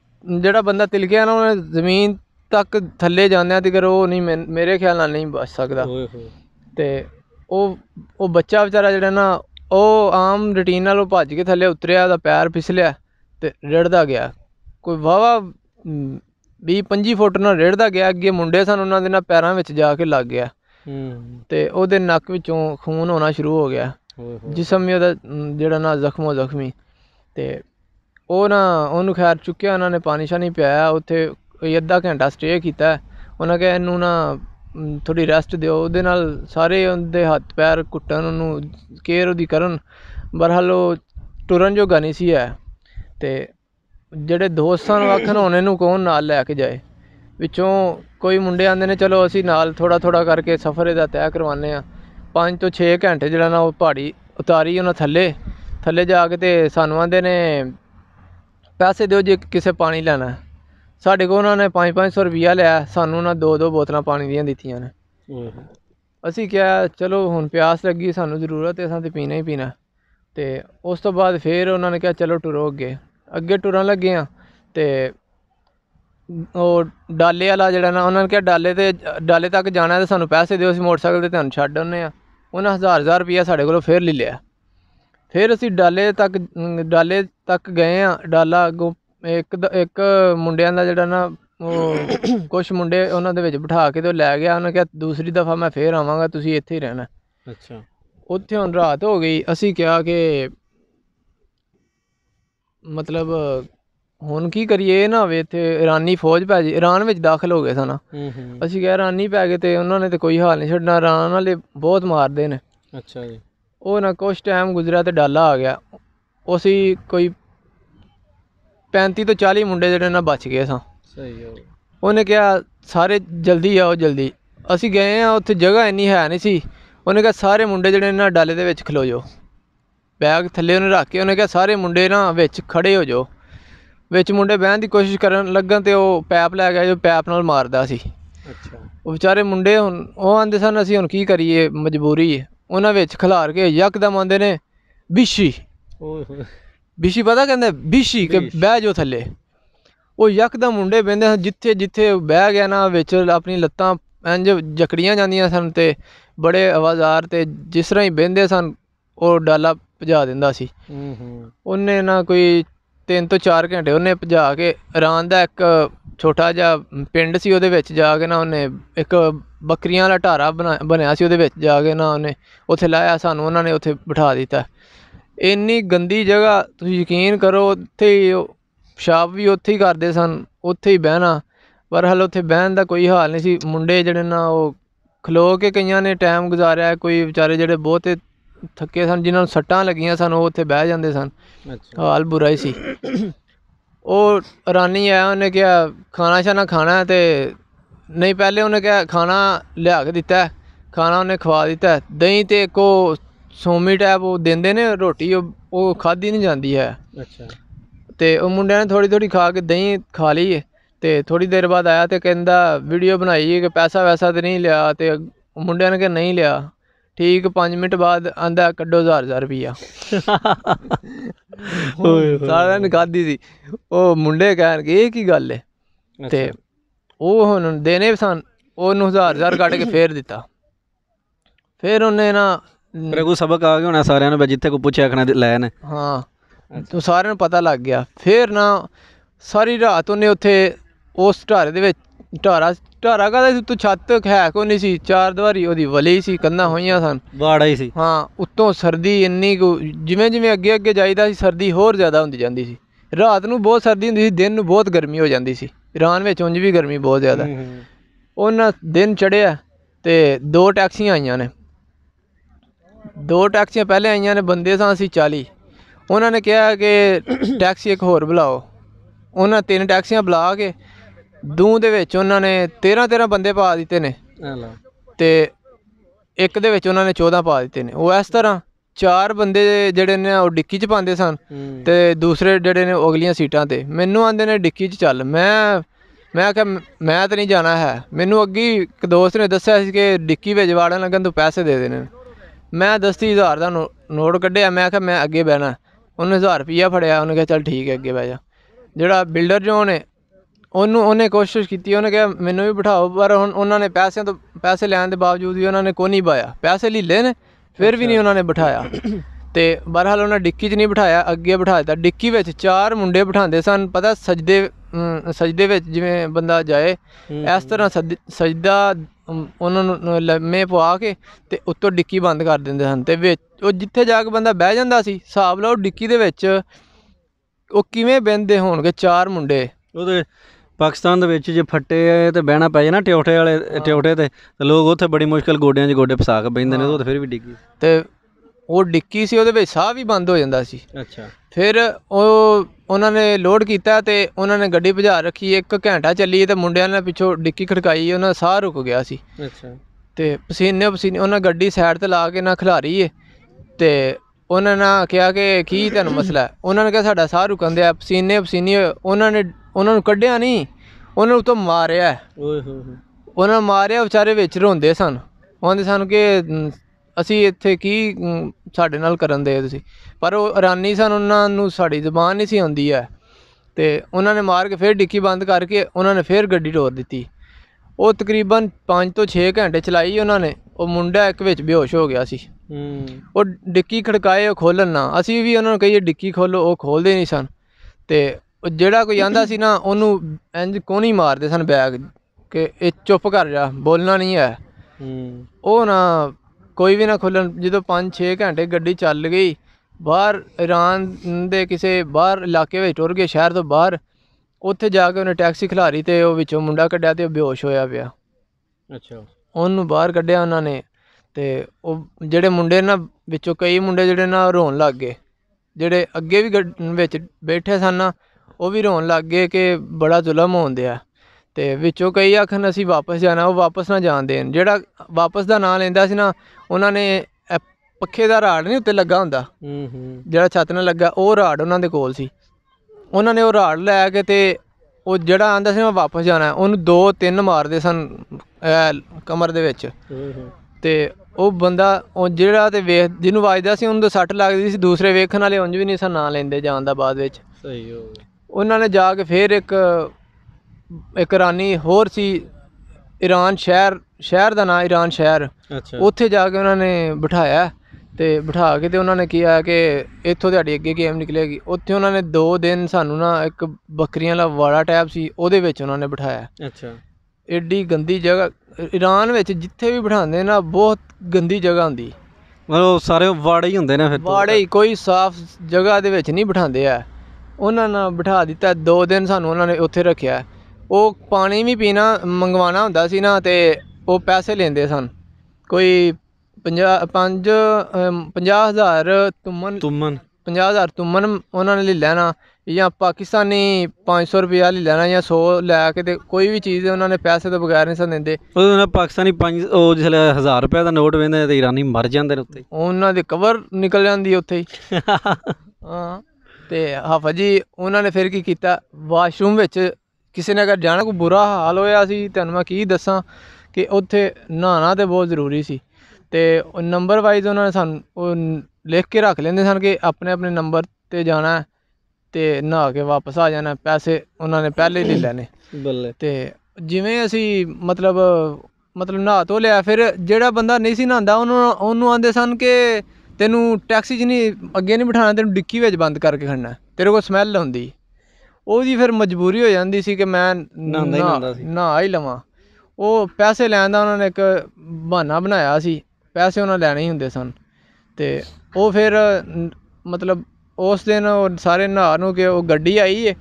ਜਿਹੜਾ ਬੰਦਾ ਤਿਲਕਿਆ ਨਾ ਉਹਨੇ ਜ਼ਮੀਨ ਤੱਕ ਥੱਲੇ ਜਾਂਦੇ ਤੇ ਕਰ ਉਹ ਨਹੀਂ ਮੇਰੇ ਖਿਆਲ ਨਾਲ ਨਹੀਂ ਬਚ ਸਕਦਾ ਓਏ ਤੇ ਉਹ ਉਹ ਬੱਚਾ ਵਿਚਾਰਾ ਜਿਹੜਾ ਨਾ ਉਹ ਆਮ ਰੁਟੀਨ ਨਾਲ ਉਹ ਭੱਜ ਕੇ ਥੱਲੇ ਉਤਰਿਆ ਦਾ ਪੈਰ ਫਿਸਲਿਆ ਤੇ ਰੜਦਾ ਗਿਆ ਕੋਈ ਵਾਵਾ 20 25 ਫੁੱਟ ਨਾਲ ਰੜਦਾ ਗਿਆ ਅੱਗੇ ਮੁੰਡੇ ਸਨ ਉਹਨਾਂ ਦੇ ਨਾਲ ਪੈਰਾਂ ਵਿੱਚ ਜਾ ਕੇ ਲੱਗ ਗਿਆ ਤੇ ਉਹਦੇ ਨੱਕ ਵਿੱਚੋਂ ਖੂਨ ਹੋਣਾ ਸ਼ੁਰੂ ਹੋ ਗਿਆ ਓਏ ਹੋਏ ਜਿਸਮ ਵਿੱਚ ਉਹਦਾ ਜਿਹੜਾ ਨਾ ਜ਼ਖਮੋ ਜ਼ਖਮੀ ਤੇ ਉਹ ਨਾ ਉਹਨੂੰ ਖੈਰ ਚੁੱਕਿਆ ਉਹਨਾਂ ਨੇ ਪਾਣੀ ਸ਼ਾਨੀ ਪਿਆਇਆ ਉੱਥੇ ਕੋਈ ਅੱਧਾ ਘੰਟਾ ਸਟੇ ਕੀਤਾ ਉਹਨਾਂ ਕਿਹਾ ਇਹਨੂੰ ਨਾ ਥੋੜੀ ਰੈਸਟ ਦਿਓ ਉਹਦੇ ਨਾਲ ਸਾਰੇ ਉਹਦੇ ਹੱਥ ਪੈਰ ਕੁੱਟਣ ਉਹਨੂੰ ਕੇਅਰ ਉਹਦੀ ਕਰਨ ਬਰਹਾਲ ਉਹ ਟੁਰਨ ਜੋਗਾ ਨਹੀਂ ਸੀ ਹੈ ਤੇ ਜਿਹੜੇ ਦੋਸਤਾਂ ਨੂੰ ਆਖਣ ਹੋਣੇ ਨੂੰ ਕੌਣ ਨਾਲ ਲੈ ਕੇ ਜਾਏ ਵਿੱਚੋਂ ਕੋਈ ਮੁੰਡੇ ਆਂਦੇ ਨੇ ਚਲੋ ਅਸੀਂ ਨਾਲ ਥੋੜਾ ਥੋੜਾ ਕਰਕੇ ਸਫ਼ਰ ਇਹਦਾ ਤੈਅ ਕਰਵਾਉਂਦੇ ਆ ਪੰਜ ਤੋਂ 6 ਘੰਟੇ ਜਿਹੜਾ ਨਾ ਉਹ ਪਹਾੜੀ ਉਤਾਰੀ ਉਹਨਾਂ ਥੱਲੇ ਥੱਲੇ ਜਾ ਕੇ ਤੇ ਸਾਨੂੰ ਆਂਦੇ ਨੇ ਪੈਸੇ ਦਿਓ ਜੇ ਕਿਸੇ ਪਾਣੀ ਲੈਣਾ ਸਾਡੇ ਕੋਲ ਉਹਨਾਂ ਨੇ 5-500 ਰੁਪਿਆ ਲਿਆ ਸਾਨੂੰ ਉਹਨਾਂ ਦੋ ਦੋ ਬੋਤਲਾਂ ਪਾਣੀ ਦੀਆਂ ਦਿੱਤੀਆਂ ਨੇ ਅਸੀਂ ਕਿਹਾ ਚਲੋ ਹੁਣ ਪਿਆਸ ਲੱਗੀ ਸਾਨੂੰ ਜ਼ਰੂਰਤ ਹੈ ਅਸਾਂ ਤੇ ਪੀਣਾ ਹੀ ਪੀਣਾ ਤੇ ਉਸ ਤੋਂ ਬਾਅਦ ਫਿਰ ਉਹਨਾਂ ਨੇ ਕਿਹਾ ਚਲੋ ਟੁਰੋ ਅੱਗੇ ਅੱਗੇ ਟੁਰਨ ਲੱਗੇ ਆ ਤੇ ਉਹ ਡਾਲੇ ਵਾਲਾ ਜਿਹੜਾ ਨਾ ਉਹਨਾਂ ਨੇ ਕਿਹਾ ਡਾਲੇ ਤੇ ਡਾਲੇ ਤੱਕ ਜਾਣਾ ਤੇ ਸਾਨੂੰ ਪੈਸੇ ਦਿਓ ਅਸੀਂ ਮੋਟਰਸਾਈਕਲ ਤੇ ਤੁਹਾਨੂੰ ਛੱਡ ਆਉਨੇ ਆ ਉਹਨਾਂ ਹਜ਼ਾਰ ਹਜ਼ਾਰ ਰੁਪਿਆ ਸਾਡੇ ਕੋਲੋਂ ਫੇਰ ਲੈ ਲਿਆ ਫਿਰ ਅਸੀਂ ਡਾਲੇ ਤੱਕ ਡਾਲੇ ਤੱਕ ਗਏ ਆ ਡਾਲਾ ਅੱਗੋਂ ਇੱਕ ਇੱਕ ਮੁੰਡਿਆਂ ਦਾ ਜਿਹੜਾ ਨਾ ਉਹ ਕੁਝ ਮੁੰਡੇ ਉਹਨਾਂ ਦੇ ਵਿੱਚ ਬਿਠਾ ਕੇ ਤੇ ਉਹ ਲੈ ਗਿਆ ਉਹਨਾਂ ਕਿਹਾ ਦੂਸਰੀ ਦਫਾ ਮੈਂ ਫੇਰ ਆਵਾਂਗਾ ਤੁਸੀਂ ਇੱਥੇ ਹੀ ਰਹਿਣਾ ਅੱਛਾ ਉੱਥੇ ਹੁਣ ਰਾਤ ਹੋ ਗਈ ਅਸੀਂ ਕਿਹਾ ਕਿ ਮਤਲਬ ਹੁਣ ਕੀ ਕਰੀਏ ਇਹ ਨਾ ਵੇ ਇੱਥੇ ਇਰਾਨੀ ਫੌਜ ਪੈ ਜੇ ਇਰਾਨ ਵਿੱਚ ਦਾਖਲ ਹੋ ਗਏ ਸਨ ਅਸੀਂ ਕਿਹਾ ਇਰਾਨੀ ਪੈ ਗਏ ਤੇ ਉਹਨਾਂ ਨੇ ਤੇ ਕੋਈ ਹਾਲ ਨਹੀਂ ਛੱਡਣਾ ਇਰਾਨ ਵਾਲੇ ਬਹੁਤ ਮਾਰਦੇ ਨੇ ਅੱਛਾ ਜੀ ਉਹ ਨਾ ਕੁਝ ਟਾਈਮ ਗੁਜ਼ਰਿਆ ਤੇ ਡਾਲਾ ਆ ਗਿਆ ਅਸੀਂ ਕੋਈ 35 ਤੋਂ 40 ਮੁੰਡੇ ਜਿਹੜੇ ਨਾ ਬਚ ਗਏ ਸਾਂ ਸਹੀ ਹੋ ਉਹਨੇ ਕਿਹਾ ਸਾਰੇ ਜਲਦੀ ਆਓ ਜਲਦੀ ਅਸੀਂ ਗਏ ਆ ਉੱਥੇ ਜਗ੍ਹਾ ਇੰਨੀ ਹੈ ਨਹੀਂ ਸੀ ਉਹਨੇ ਕਿਹਾ ਸਾਰੇ ਮੁੰਡੇ ਜਿਹੜੇ ਨਾ ਡਾਲੇ ਦੇ ਵਿੱਚ ਖਲੋ ਜਾਓ ਬੈਗ ਥੱਲੇ ਉਹਨੇ ਰੱਖ ਕੇ ਉਹਨੇ ਕਿਹਾ ਸਾਰੇ ਮੁੰਡੇ ਨਾ ਵਿੱਚ ਖੜੇ ਹੋ ਜਾਓ ਵਿੱਚ ਮੁੰਡੇ ਬਹਿਣ ਦੀ ਕੋਸ਼ਿਸ਼ ਕਰਨ ਲੱਗਣ ਤੇ ਉਹ ਪੈਪ ਲੈ ਗਿਆ ਜੋ ਪੈਪ ਨਾਲ ਮਾਰਦਾ ਸੀ ਅੱਛਾ ਉਹ ਵਿਚਾਰੇ ਮੁੰਡੇ ਹੁਣ ਉਹ ਆਂਦੇ ਸਨ ਅਸੀਂ ਹੁਣ ਕੀ ਕਰੀਏ ਮਜਬੂਰੀ ਹੈ ਉਹਨਾਂ ਵਿੱਚ ਖਿਲਾਰ ਕੇ ਯਕਦਮ ਆਂਦੇ ਨੇ ਬਿਸ਼ੀ ਓਏ ਹੋਏ ਬਿਸ਼ੀ ਪਤਾ ਕਹਿੰਦੇ ਬਿਸ਼ੀ ਕਿ ਬਹਿ ਜੋ ਥੱਲੇ ਉਹ ਯਕਦਮ ਮੁੰਡੇ ਬੈੰਦੇ ਹਨ ਜਿੱਥੇ ਜਿੱਥੇ ਬਹਿ ਗਿਆ ਨਾ ਵਿੱਚ ਆਪਣੀ ਲੱਤਾਂ ਇੰਜ ਜਕੜੀਆਂ ਜਾਂਦੀਆਂ ਸਨ ਤੇ ਬੜੇ ਆਵਾਜ਼ਾਰ ਤੇ ਜਿਸ ਤਰ੍ਹਾਂ ਹੀ ਬੈੰਦੇ ਸਨ ਉਹ ਡਾਲਾ ਭਜਾ ਦਿੰਦਾ ਸੀ ਉਹਨੇ ਨਾ ਕੋਈ 3 ਤੋਂ 4 ਘੰਟੇ ਉਹਨੇ ਭਜਾ ਕੇ ਰਾਂ ਦਾ ਇੱਕ ਛੋਟਾ ਜਿਹਾ ਪਿੰਡ ਸੀ ਉਹਦੇ ਵਿੱਚ ਜਾ ਕੇ ਨਾ ਉਹਨੇ ਇੱਕ ਬੱਕਰੀਆਂ ਵਾਲਾ ਢਾਰਾ ਬਣਾਇਆ ਸੀ ਉਹਦੇ ਵਿੱਚ ਜਾ ਕੇ ਨਾ ਉਹਨੇ ਉੱਥੇ ਲਾਇਆ ਸਾਨੂੰ ਉਹਨਾਂ ਨੇ ਉੱਥੇ ਬਿਠਾ ਦਿੱਤਾ ਇੰਨੀ ਗੰਦੀ ਜਗ੍ਹਾ ਤੁਸੀਂ ਯਕੀਨ ਕਰੋ ਉੱਥੇ ਹੀ ਵੀ ਉੱਥੇ ਹੀ ਕਰਦੇ ਸਨ ਉੱਥੇ ਹੀ ਬਹਿਣਾ ਪਰ ਹਲ ਉੱਥੇ ਬਹਿਣ ਦਾ ਕੋਈ ਹਾਲ ਨਹੀਂ ਸੀ ਮੁੰਡੇ ਜਿਹੜੇ ਨਾ ਉਹ ਖਲੋ ਕੇ ਕਈਆਂ ਨੇ ਟਾਈਮ ਗੁਜ਼ਾਰਿਆ ਕੋਈ ਵਿਚਾਰੇ ਜਿਹੜੇ ਬਹੁਤੇ ਥੱਕੇ ਸਨ ਜਿਨ੍ਹਾਂ ਨੂੰ ਸੱਟਾਂ ਲੱਗੀਆਂ ਸਨ ਉਹ ਉੱਥੇ ਬਹਿ ਜਾਂਦੇ ਸਨ ਹਾਲ ਬੁਰਾ ਹੀ ਸੀ ਉਹ ਰਾਨੀ ਆਇਆ ਉਹਨੇ ਕਿਹਾ ਖਾਣਾ ਸ਼ਾਣਾ ਖਾਣਾ ਤੇ ਨਹੀਂ ਪਹਿਲੇ ਉਹਨੇ ਕਿਹਾ ਖਾਣਾ ਲਿਆ ਕੇ ਦਿੱਤਾ ਖਾਣਾ ਉਹਨੇ ਖਵਾ ਦਿੱਤਾ ਦਹੀਂ ਤੇ ਕੋ ਸੋਮੀ ਟੈਪ ਉਹ ਦਿੰਦੇ ਨੇ ਰੋਟੀ ਉਹ ਖਾਦੀ ਨਹੀਂ ਜਾਂਦੀ ਹੈ ਅੱਛਾ ਤੇ ਉਹ ਮੁੰਡਿਆਂ ਨੇ ਥੋੜੀ ਥੋੜੀ ਖਾ ਕੇ ਦਹੀਂ ਖਾ ਲਈ ਤੇ ਥੋੜੀ ਦੇਰ ਬਾਅਦ ਆਇਆ ਤੇ ਕਹਿੰਦਾ ਵੀਡੀਓ ਬਣਾਈ ਕਿ ਪੈਸਾ ਵੈਸਾ ਤੇ ਨਹੀਂ ਲਿਆ ਤੇ ਮੁੰਡਿਆਂ ਨੇ ਕਿ ਨਹੀਂ ਲਿਆ ਠੀਕ 5 ਮਿੰਟ ਬਾਅਦ ਆਂਦਾ ਕੱਢੋ 1000 ਰੁਪਿਆ ਓਏ ਸਾਰਿਆਂ ਨੇ ਖਾਦੀ ਸੀ ਉਹ ਮੁੰਡੇ ਕਿ ਇਹ ਕੀ ਗੱਲ ਹੈ ਤੇ ਉਹ ਹੁਣ ਦੇਨੇ ਸਨ ਉਹਨੂੰ 1000 ਰੁਪਿਆ ਕੱਢ ਕੇ ਫੇਰ ਦਿੱਤਾ ਫੇਰ ਉਹਨੇ ਨਾ ਮੇਰੇ ਕੋਲ ਸਬਕ ਆ ਗਿਆ ਹੋਣਾ ਸਾਰਿਆਂ ਨੂੰ ਬਈ ਜਿੱਥੇ ਕੋ ਪੁੱਛਿਆ ਖਣਾ ਲੈਣ ਹਾਂ ਤੋ ਸਾਰਿਆਂ ਨੂੰ ਪਤਾ ਲੱਗ ਗਿਆ ਫੇਰ ਨਾ ਸਾਰੀ ਰਾਤ ਉਹਨੇ ਉੱਥੇ ਉਸ ਢਾਰੇ ਦੇ ਵਿੱਚ ਢਾਰਾ ਢਾਰਾ ਕਹਦਾ ਸੀ ਤੂੰ ਛੱਤ ਹੈ ਕੋ ਨਹੀਂ ਸੀ ਚਾਰ ਦਵਾਰੀ ਉਹਦੀ ਵਲੀ ਸੀ ਕੰਨਾਂ ਹੋਈਆਂ ਸਨ ਬਾੜਾ ਹੀ ਸੀ ਹਾਂ ਉੱਤੋਂ ਸਰਦੀ ਇੰਨੀ ਜਿਵੇਂ ਜਿਵੇਂ ਅੱਗੇ ਅੱਗੇ ਜਾਈਦਾ ਸੀ ਸਰਦੀ ਹੋਰ ਜ਼ਿਆਦਾ ਹੁੰਦੀ ਜਾਂਦੀ ਸੀ ਰਾਤ ਨੂੰ ਬਹੁਤ ਸਰਦੀ ਹੁੰਦੀ ਸੀ ਦਿਨ ਨੂੰ ਬਹੁਤ ਗਰਮੀ ਹੋ ਜਾਂਦੀ ਸੀ ਇਰਾਨ ਵਿੱਚ ਉਂਝ ਵੀ ਗਰਮੀ ਬਹੁਤ ਜ਼ਿਆਦਾ ਉਹਨਾਂ ਦਿਨ ਚੜਿਆ ਤੇ ਦੋ ਟੈਕਸੀਆਂ ਆਈਆਂ ਨੇ ਦੋ ਟੈਕਸੀਆਂ ਪਹਿਲੇ ਆਈਆਂ ਨੇ ਬੰਦੇ ਸਾਂ ਅਸੀਂ 40 ਉਹਨਾਂ ਨੇ ਕਿਹਾ ਕਿ ਟੈਕਸੀ ਇੱਕ ਹੋਰ ਬੁਲਾਓ ਉਹਨਾਂ ਤਿੰਨ ਟੈਕਸੀਆਂ ਬੁਲਾ ਕੇ ਦੂ ਦੇ ਵਿੱਚ ਉਹਨਾਂ ਨੇ 13 13 ਬੰਦੇ ਪਾ ਦਿੱਤੇ ਨੇ ਤੇ ਇੱਕ ਦੇ ਵਿੱਚ ਉਹਨਾਂ ਨੇ 14 ਪਾ ਦਿੱਤੇ ਨੇ ਉਹ ਇਸ ਤਰ੍ਹਾਂ ਚਾਰ ਬੰਦੇ ਜਿਹੜੇ ਨੇ ਉਹ ਡਿੱਕੀ 'ਚ ਪਾਉਂਦੇ ਸਨ ਤੇ ਦੂਸਰੇ ਜਿਹੜੇ ਨੇ ਅਗਲੀਆਂ ਸੀਟਾਂ ਤੇ ਮੈਨੂੰ ਆਂਦੇ ਨੇ ਡਿੱਕੀ 'ਚ ਚੱਲ ਮੈਂ ਮੈਂ ਕਿਹਾ ਮੈਂ ਤਾਂ ਨਹੀਂ ਜਾਣਾ ਹੈ ਮੈਨੂੰ ਅੱਗੇ ਇੱਕ ਦੋਸਤ ਨੇ ਦੱਸਿਆ ਸੀ ਕਿ ਡਿੱਕੀ ਵਿੱਚ ਵਾੜਨ ਲੱਗਣ ਤੋਂ ਪੈਸੇ ਦੇ ਦੇਣੇ ਮੈਂ ਦਸਤੀ ਹਜ਼ਾਰ ਦਾ ਨੋਟ ਕੱਢਿਆ ਮੈਂ ਕਿਹਾ ਮੈਂ ਅੱਗੇ ਬਹਿਣਾ ਉਹਨੇ 1000 ਰੁਪਿਆ ਫੜਿਆ ਉਹਨੇ ਕਿਹਾ ਚੱਲ ਠੀਕ ਹੈ ਅੱਗੇ ਬਹਿ ਜਾ ਜਿਹੜਾ ਬਿਲਡਰ ਜੋ ਨੇ ਉਹਨੂੰ ਉਹਨੇ ਕੋਸ਼ਿਸ਼ ਕੀਤੀ ਉਹਨੇ ਕਿਹਾ ਮੈਨੂੰ ਵੀ ਬਿਠਾਓ ਪਰ ਹੁਣ ਉਹਨਾਂ ਨੇ ਪੈਸਿਆਂ ਤੋਂ ਪੈਸੇ ਲੈਣ ਦੇ ਬਾਵਜੂਦ ਵੀ ਉਹਨਾਂ ਨੇ ਕੋਈ ਨਹੀਂ ਬਾਇਆ ਪੈਸੇ ਲੀਲੇ ਨੇ ਫਿਰ ਵੀ ਨਹੀਂ ਉਹਨਾਂ ਨੇ ਬਿਠਾਇਆ ਤੇ ਬਰਹਾਲ ਉਹਨਾਂ ਡਿੱਕੀ 'ਚ ਨਹੀਂ ਬਿਠਾਇਆ ਅੱਗੇ ਬਿਠਾ ਦਿੱਤਾ ਡਿੱਕੀ ਵਿੱਚ ਚਾਰ ਮੁੰਡੇ ਬਿਠਾਉਂਦੇ ਸਨ ਪਤਾ ਸਜਦੇ ਸਜਦੇ ਵਿੱਚ ਜਿਵੇਂ ਬੰਦਾ ਜਾਏ ਇਸ ਤਰ੍ਹਾਂ ਸਜਦਾ ਉਹਨਾਂ ਨੂੰ ਲੰਮੇ ਪਵਾ ਕੇ ਤੇ ਉੱਤੋਂ ਡਿੱਕੀ ਬੰਦ ਕਰ ਦਿੰਦੇ ਹਨ ਤੇ ਵਿੱਚ ਉਹ ਜਿੱਥੇ ਜਾ ਕੇ ਬੰਦਾ ਬਹਿ ਜਾਂਦਾ ਸੀ ਹਿਸਾਬ ਲਾਓ ਡਿੱਕੀ ਦੇ ਵਿੱਚ ਉਹ ਕਿਵੇਂ ਬੰਦੇ ਹੋਣਗੇ ਚਾਰ ਮੁੰਡੇ ਉਹਦੇ ਪਾਕਿਸਤਾਨ ਦੇ ਵਿੱਚ ਜੇ ਫੱਟੇ ਆ ਤੇ ਬਹਿਣਾ ਪੈ ਜਾਣਾ ਟਿਓਟੇ ਵਾਲੇ ਟਿਓਟੇ ਤੇ ਤੇ ਲੋਕ ਉੱਥੇ ਬੜੀ ਮੁਸ਼ਕਲ ਗੋਡਿਆਂ 'ਚ ਗੋਡੇ ਫਸਾ ਕੇ ਬੈਂਦੇ ਨੇ ਉਹ ਤੇ ਫਿਰ ਵੀ ਡਿੱਗੀ ਤੇ ਉਹ ਡਿੱਕੀ ਸੀ ਉਹਦੇ ਵਿੱਚ ਸਾਹ ਵੀ ਬੰਦ ਹੋ ਜਾਂਦਾ ਸੀ ਅੱਛਾ ਫਿਰ ਉਹ ਉਹਨਾਂ ਨੇ ਲੋਡ ਕੀਤਾ ਤੇ ਉਹਨਾਂ ਨੇ ਗੱਡੀ ਭਜਾ ਰੱਖੀ ਇੱਕ ਘੰਟਾ ਚੱਲੀ ਤੇ ਮੁੰਡਿਆਂ ਨੇ ਪਿੱਛੋਂ ਡਿੱਕੀ ਖੜਕਾਈ ਉਹਨਾਂ ਦਾ ਸਾਹ ਰੁਕ ਗਿਆ ਸੀ ਅੱਛਾ ਤੇ ਪਸੀਨੇ ਪਸੀਨੇ ਉਹਨਾਂ ਗੱਡੀ ਸਾਈਡ ਤੇ ਲਾ ਕੇ ਨਾ ਖਿਲਾਰੀ ਏ ਤੇ ਉਹਨਾਂ ਨੇ ਕਿਹਾ ਕਿ ਕੀ ਤੁਹਾਨੂੰ ਮਸਲਾ ਉਹਨਾਂ ਨੇ ਕਿਹਾ ਸਾਡਾ ਸਾਹ ਰੁਕਣ ਦਿਆ ਪਸੀਨੇ ਪਸੀਨੇ ਉਹਨਾਂ ਨੇ ਉਹਨਾਂ ਨੂੰ ਕੱਢਿਆ ਨਹੀਂ ਉਹਨਾਂ ਨੂੰ ਤਾਂ ਮਾਰਿਆ ਓਏ ਹੋਏ ਉਹਨਾਂ ਮਾਰਿਆ ਵਿਚਾਰੇ ਵਿੱਚ ਰੋਂਦੇ ਸਨ ਉਹਨਾਂ ਦੇ ਸਾਨੂੰ ਕਿ ਅਸੀਂ ਇੱਥੇ ਕੀ ਸਾਡੇ ਨਾਲ ਕਰਨ ਦੇ ਤੁਸੀਂ ਪਰ ਉਹ ਰਾਨੀ ਸਨ ਉਹਨਾਂ ਨੂੰ ਸਾਡੀ ਜ਼ੁਬਾਨ ਨਹੀਂ ਸੀ ਆਉਂਦੀ ਐ ਤੇ ਉਹਨਾਂ ਨੇ ਮਾਰ ਕੇ ਫਿਰ ਡਿੱਕੀ ਬੰਦ ਕਰਕੇ ਉਹਨਾਂ ਨੇ ਫਿਰ ਗੱਡੀ ਢੋਰ ਦਿੱਤੀ ਉਹ ਤਕਰੀਬਨ 5 ਤੋਂ 6 ਘੰਟੇ ਚਲਾਈ ਉਹਨਾਂ ਨੇ ਉਹ ਮੁੰਡਾ ਇੱਕ ਵਿੱਚ ਬੇਹੋਸ਼ ਹੋ ਗਿਆ ਸੀ ਹੂੰ ਉਹ ਡਿੱਕੀ ਖੜਕਾਏ ਉਹ ਖੋਲਣ ਨਾ ਅਸੀਂ ਵੀ ਉਹਨਾਂ ਨੂੰ ਕਹੀਏ ਡਿੱਕੀ ਖੋਲੋ ਉਹ ਖੋਲਦੇ ਨਹੀਂ ਸਨ ਤੇ ਉਹ ਜਿਹੜਾ ਕੋਈ ਆਂਦਾ ਸੀ ਨਾ ਉਹਨੂੰ ਇੰਜ ਕੋਣੀ ਮਾਰਦੇ ਸਨ ਬੈਗ ਕਿ ਇਹ ਚੁੱਪ ਕਰ ਜਾ ਬੋਲਣਾ ਨਹੀਂ ਹੈ ਹੂੰ ਉਹ ਨਾ ਕੋਈ ਵੀ ਨਾ ਖੁੱਲਣ ਜਦੋਂ 5-6 ਘੰਟੇ ਗੱਡੀ ਚੱਲ ਗਈ ਬਾਹਰ ਈਰਾਨ ਦੇ ਕਿਸੇ ਬਾਹਰ ਇਲਾਕੇ ਵਿੱਚ ਟੁਰ ਗਏ ਸ਼ਹਿਰ ਤੋਂ ਬਾਹਰ ਉੱਥੇ ਜਾ ਕੇ ਉਹਨੇ ਟੈਕਸੀ ਖਿਲਾਰੀ ਤੇ ਉਹ ਵਿੱਚੋਂ ਮੁੰਡਾ ਕੱਢਿਆ ਤੇ ਉਹ ਬੇਹੋਸ਼ ਹੋਇਆ ਪਿਆ ਅੱਛਾ ਉਹਨੂੰ ਬਾਹਰ ਕੱਢਿਆ ਉਹਨਾਂ ਨੇ ਤੇ ਉਹ ਜਿਹੜੇ ਮੁੰਡੇ ਨਾ ਵਿੱਚੋਂ ਕਈ ਮੁੰਡੇ ਜਿਹੜੇ ਨਾ ਰੋਣ ਲੱਗ ਗਏ ਜਿਹੜੇ ਅੱਗੇ ਵੀ ਵਿੱਚ ਬੈਠੇ ਸਨ ਨਾ ਉਹ ਵੀ ਰੋਣ ਲੱਗ ਗਏ ਕਿ ਬੜਾ ਜ਼ੁਲਮ ਹੋਣ ਦਿਆ ਤੇ ਵਿੱਚੋਂ ਕਈ ਆਖਣ ਅਸੀਂ ਵਾਪਸ ਜਾਣਾ ਉਹ ਵਾਪਸ ਨਾ ਜਾਣ ਦੇਣ ਜਿਹੜਾ ਵਾਪਸ ਦਾ ਨਾਂ ਲੈਂਦਾ ਸੀ ਨਾ ਉਹਨਾਂ ਨੇ ਪੱਖੇ ਦਾ ਰਾੜ ਨਹੀਂ ਉੱਤੇ ਲੱਗਾ ਹੁੰਦਾ ਹੂੰ ਹੂੰ ਜਿਹੜਾ ਛੱਤ ਨਾਲ ਲੱਗਾ ਉਹ ਰਾੜ ਉਹਨਾਂ ਦੇ ਕੋਲ ਸੀ ਉਹਨਾਂ ਨੇ ਉਹ ਰਾੜ ਲੈ ਕੇ ਤੇ ਉਹ ਜਿਹੜਾ ਆਂਦਾ ਸੀ ਮੈਂ ਵਾਪਸ ਜਾਣਾ ਉਹਨੂੰ ਦੋ ਤਿੰਨ ਮਾਰਦੇ ਸਨ ਕਮਰ ਦੇ ਵਿੱਚ ਤੇ ਉਹ ਬੰਦਾ ਉਹ ਜਿਹੜਾ ਤੇ ਵੇਖ ਜਿਹਨੂੰ ਵਾਜਦਾ ਸੀ ਉਹਨੂੰ ਤਾਂ ਸੱਟ ਲੱਗਦੀ ਸੀ ਦੂਸਰੇ ਵੇਖਣ ਵਾਲੇ ਉਂਝ ਵੀ ਨਹੀਂ ਸਨ ਨਾਂ ਲੈਂਦੇ ਜਾਣ ਦਾ ਬਾਅਦ ਵਿੱਚ ਸਹੀ ਹੋ ਉਹਨਾਂ ਨੇ ਜਾ ਕੇ ਫੇਰ ਇੱਕ ਇੱਕ ਰਾਨੀ ਹੋਰ ਸੀ ਈਰਾਨ ਸ਼ਹਿਰ ਸ਼ਹਿਰ ਦਾ ਨਾਮ ਈਰਾਨ ਸ਼ਹਿਰ ਅੱਛਾ ਉੱਥੇ ਜਾ ਕੇ ਉਹਨਾਂ ਨੇ ਬਿਠਾਇਆ ਤੇ ਬਿਠਾ ਕੇ ਤੇ ਉਹਨਾਂ ਨੇ ਕਿਹਾ ਕਿ ਇੱਥੋਂ ਤੁਹਾਡੀ ਅੱਗੇ ਗੇਮ ਨਿਕਲੇਗੀ ਉੱਥੇ ਉਹਨਾਂ ਨੇ 2 ਦਿਨ ਸਾਨੂੰ ਨਾ ਇੱਕ ਬੱਕਰੀਆਂ ਵਾਲਾ ਵਾੜਾ ਟੈਪ ਸੀ ਉਹਦੇ ਵਿੱਚ ਉਹਨਾਂ ਨੇ ਬਿਠਾਇਆ ਅੱਛਾ ਐਡੀ ਗੰਦੀ ਜਗ੍ਹਾ ਈਰਾਨ ਵਿੱਚ ਜਿੱਥੇ ਵੀ ਬਿਠਾਉਂਦੇ ਨਾ ਬਹੁਤ ਗੰਦੀ ਜਗ੍ਹਾ ਹੁੰਦੀ ਮਤਲਬ ਸਾਰੇ ਵਾੜੇ ਹੀ ਹੁੰਦੇ ਨੇ ਫਿਰ ਵਾੜੇ ਹੀ ਕੋਈ ਸਾਫ਼ ਜਗ੍ਹਾ ਦੇ ਵਿੱਚ ਨਹੀਂ ਬਿਠਾਉਂਦੇ ਆ ਉਹਨਾਂ ਨਾਲ ਬਿਠਾ ਦਿੱਤਾ 2 ਦਿਨ ਸਾਨੂੰ ਉਹਨਾਂ ਨੇ ਉੱਥੇ ਰੱਖਿਆ ਉਹ ਪਾਣੀ ਵੀ ਪੀਣਾ ਮੰਗਵਾਉਣਾ ਹੁੰਦਾ ਸੀ ਨਾ ਤੇ ਉਹ ਪੈਸੇ ਲੈਂਦੇ ਸਨ ਕੋਈ 50 5 ਪੰਜਾਹ ਤੁਮਨ ਤੁਮਨ 50000 ਤੁਮਨ ਉਹਨਾਂ ਨੇ ਲੈ ਲੈਣਾ ਜਾਂ ਪਾਕਿਸਤਾਨੀ 500 ਰੁਪਿਆ ਲੈ ਲੈਣਾ ਜਾਂ 100 ਲੈ ਕੇ ਤੇ ਕੋਈ ਵੀ ਚੀਜ਼ ਉਹਨਾਂ ਨੇ ਪੈਸੇ ਤੋਂ ਬਗੈਰ ਨਹੀਂ ਸਨ ਦਿੰਦੇ ਉਹਨਾਂ ਪਾਕਿਸਤਾਨੀ 5 ਉਹ ਲਈ 1000 ਰੁਪਏ ਦਾ ਨੋਟ ਵੇਂਦੇ ਤੇ ਇਰਾਨੀ ਮਰ ਜਾਂਦੇ ਨੇ ਉੱਤੇ ਉਹਨਾਂ ਦੀ ਕਵਰ ਨਿਕਲ ਜਾਂਦੀ ਉੱਥੇ ਹੀ ਹਾਂ ਤੇ ਹਾਫਾ ਜੀ ਉਹਨਾਂ ਨੇ ਫਿਰ ਕੀ ਕੀਤਾ ਵਾਸ਼ਰੂਮ ਵਿੱਚ ਕਿਸੇ ਨੇ ਅਗਰ ਜਾਣਾ ਕੋਈ ਬੁਰਾ ਹਾਲ ਹੋਇਆ ਸੀ ਤੁਹਾਨੂੰ ਮੈਂ ਕੀ ਦੱਸਾਂ ਕਿ ਉੱਥੇ ਨਹਾਣਾ ਤੇ ਬਹੁਤ ਜ਼ਰੂਰੀ ਸੀ ਤੇ ਉਹ ਨੰਬਰ ਵਾਈਜ਼ ਉਹਨਾਂ ਨੇ ਸਾਨੂੰ ਉਹ ਲਿਖ ਕੇ ਰੱਖ ਲੈਂਦੇ ਸਨ ਕਿ ਆਪਣੇ ਆਪਣੇ ਨੰਬਰ ਤੇ ਜਾਣਾ ਤੇ ਨਹਾ ਕੇ ਵਾਪਸ ਆ ਜਾਣਾ ਪੈਸੇ ਉਹਨਾਂ ਨੇ ਪਹਿਲੇ ਹੀ ਲੈ ਲੈਣੇ ਬੱਲੇ ਤੇ ਜਿਵੇਂ ਅਸੀਂ ਮਤਲਬ ਮਤਲਬ ਨਹਾ ਤੋ ਲਿਆ ਫਿਰ ਜਿਹੜਾ ਬੰਦਾ ਨਹੀਂ ਸੀ ਨਹਾਉਂਦਾ ਉਹਨੂੰ ਉਹਨੂੰ ਆਂਦੇ ਸਨ ਕਿ ਤੈਨੂੰ ਟੈਕਸੀ 'ਚ ਨਹੀਂ ਅੱਗੇ ਨਹੀਂ ਬਿਠਾਣਾ ਤੈਨੂੰ ਡਿੱਕੀ ਵਿੱਚ ਬੰਦ ਕਰਕੇ ਖੜਨਾ ਤੇਰੇ ਕੋਲ ਸਮੈਲ ਹੁੰਦੀ ਉਹਦੀ ਫਿਰ ਮਜਬੂਰੀ ਹੋ ਜਾਂਦੀ ਸੀ ਕਿ ਮੈਂ ਨਹਾਉਂਦਾ ਹੀ ਨਹਾਉਂਦਾ ਸੀ ਨਹਾ ਹੀ ਲਵਾਂ ਉਹ ਪੈਸੇ ਲੈਣ ਦਾ ਉਹਨਾਂ ਨੇ ਇੱਕ ਬਹਾਨਾ ਬਣਾਇਆ ਸੀ ਪੈਸੇ ਉਹਨਾਂ ਲੈਣੇ ਹੀ ਹੁੰਦੇ ਸਨ ਤੇ ਉਹ ਫਿਰ ਮਤਲਬ ਉਸ ਦਿਨ ਉਹ ਸਾਰੇ ਨਹਾਰ ਨੂੰ ਕਿ ਉਹ ਗੱਡੀ ਆਈ ਏ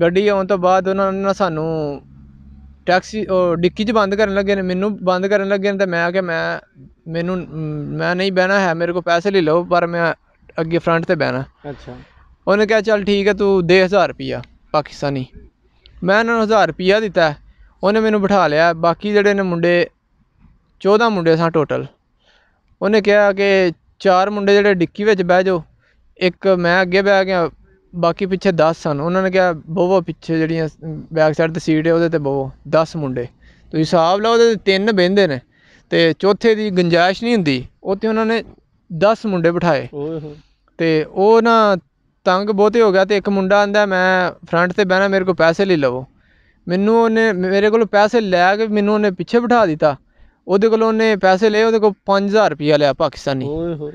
ਗੱਡੀ ਆਉਣ ਤੋਂ ਬਾਅਦ ਉਹਨਾਂ ਨੇ ਸਾਨੂੰ ਟੈਕਸੀ ਉਹ ਡਿੱਕੀ 'ਚ ਬੰਦ ਕਰਨ ਲੱਗੇ ਨੇ ਮੈਨੂੰ ਬੰਦ ਕਰਨ ਲੱਗੇ ਨੇ ਤੇ ਮੈਂ ਕਿ ਮੈਂ ਮੈਨੂੰ ਮੈਂ ਨਹੀਂ ਬਹਿਣਾ ਹੈ ਮੇਰੇ ਕੋ ਪੈਸੇ ਲੈ ਲਓ ਪਰ ਮੈਂ ਅੱਗੇ ਫਰੰਟ ਤੇ ਬਹਿਣਾ ਅੱਛਾ ਉਹਨੇ ਕਿਹਾ ਚੱਲ ਠੀਕ ਹੈ ਤੂੰ ਦੇ 1000 ਰੁਪਿਆ ਪਾਕਿਸਤਾਨੀ ਮੈਂ ਉਹਨਾਂ ਨੂੰ 1000 ਰੁਪਿਆ ਦਿੱਤਾ ਉਹਨੇ ਮੈਨੂੰ ਬਿਠਾ ਲਿਆ ਬਾਕੀ ਜਿਹੜੇ ਨੇ ਮੁੰਡੇ 14 ਮੁੰਡੇ ਸਾਂ ਟੋਟਲ ਉਹਨੇ ਕਿਹਾ ਕਿ ਚਾਰ ਮੁੰਡੇ ਜਿਹੜੇ ਡਿੱਕੀ ਵਿੱਚ ਬਹਿ ਜਾਓ ਇੱਕ ਮੈਂ ਅੱਗੇ ਬਹਿ ਗਿਆ ਬਾਕੀ ਪਿੱਛੇ 10 ਸਨ ਉਹਨਾਂ ਨੇ ਕਿਹਾ ਬੋਵੋ ਪਿੱਛੇ ਜਿਹੜੀਆਂ ਬੈਕ ਸਾਈਡ ਤੇ ਸੀਟ ਹੈ ਉਹਦੇ ਤੇ ਬੋਵੋ 10 ਮੁੰਡੇ ਤੁਸੀਂ ਹਿਸਾਬ ਲਾਓ ਉਹਦੇ ਤੇ ਤਿੰਨ ਬਹਿੰਦੇ ਨੇ ਤੇ ਚੌਥੇ ਦੀ ਗੁੰਜਾਇਸ਼ ਨਹੀਂ ਹੁੰਦੀ ਉੱਥੇ ਉਹਨਾਂ ਨੇ 10 ਮੁੰਡੇ ਬਿਠਾਏ ਤੇ ਉਹ ਨਾ ਤੰਗ ਬਹੁਤੇ ਹੋ ਗਿਆ ਤੇ ਇੱਕ ਮੁੰਡਾ ਆਂਦਾ ਮੈਂ ਫਰੰਟ ਤੇ ਬਹਿਣਾ ਮੇਰੇ ਕੋਲ ਪੈਸੇ ਲੈ ਲਵੋ ਮੈਨੂੰ ਉਹਨੇ ਮੇਰੇ ਕੋਲ ਪੈਸੇ ਲੈ ਕੇ ਮੈਨੂੰ ਉਹਨੇ ਪਿੱਛੇ ਬਿਠਾ ਦਿੱਤਾ ਉਹਦੇ ਕੋਲ ਉਹਨੇ ਪੈਸੇ ਲਏ ਉਹਦੇ ਕੋਲ 5000 ਰੁਪਇਆ ਲਿਆ ਪਾਕਿਸਤਾਨੀ ਓਏ ਹੋਏ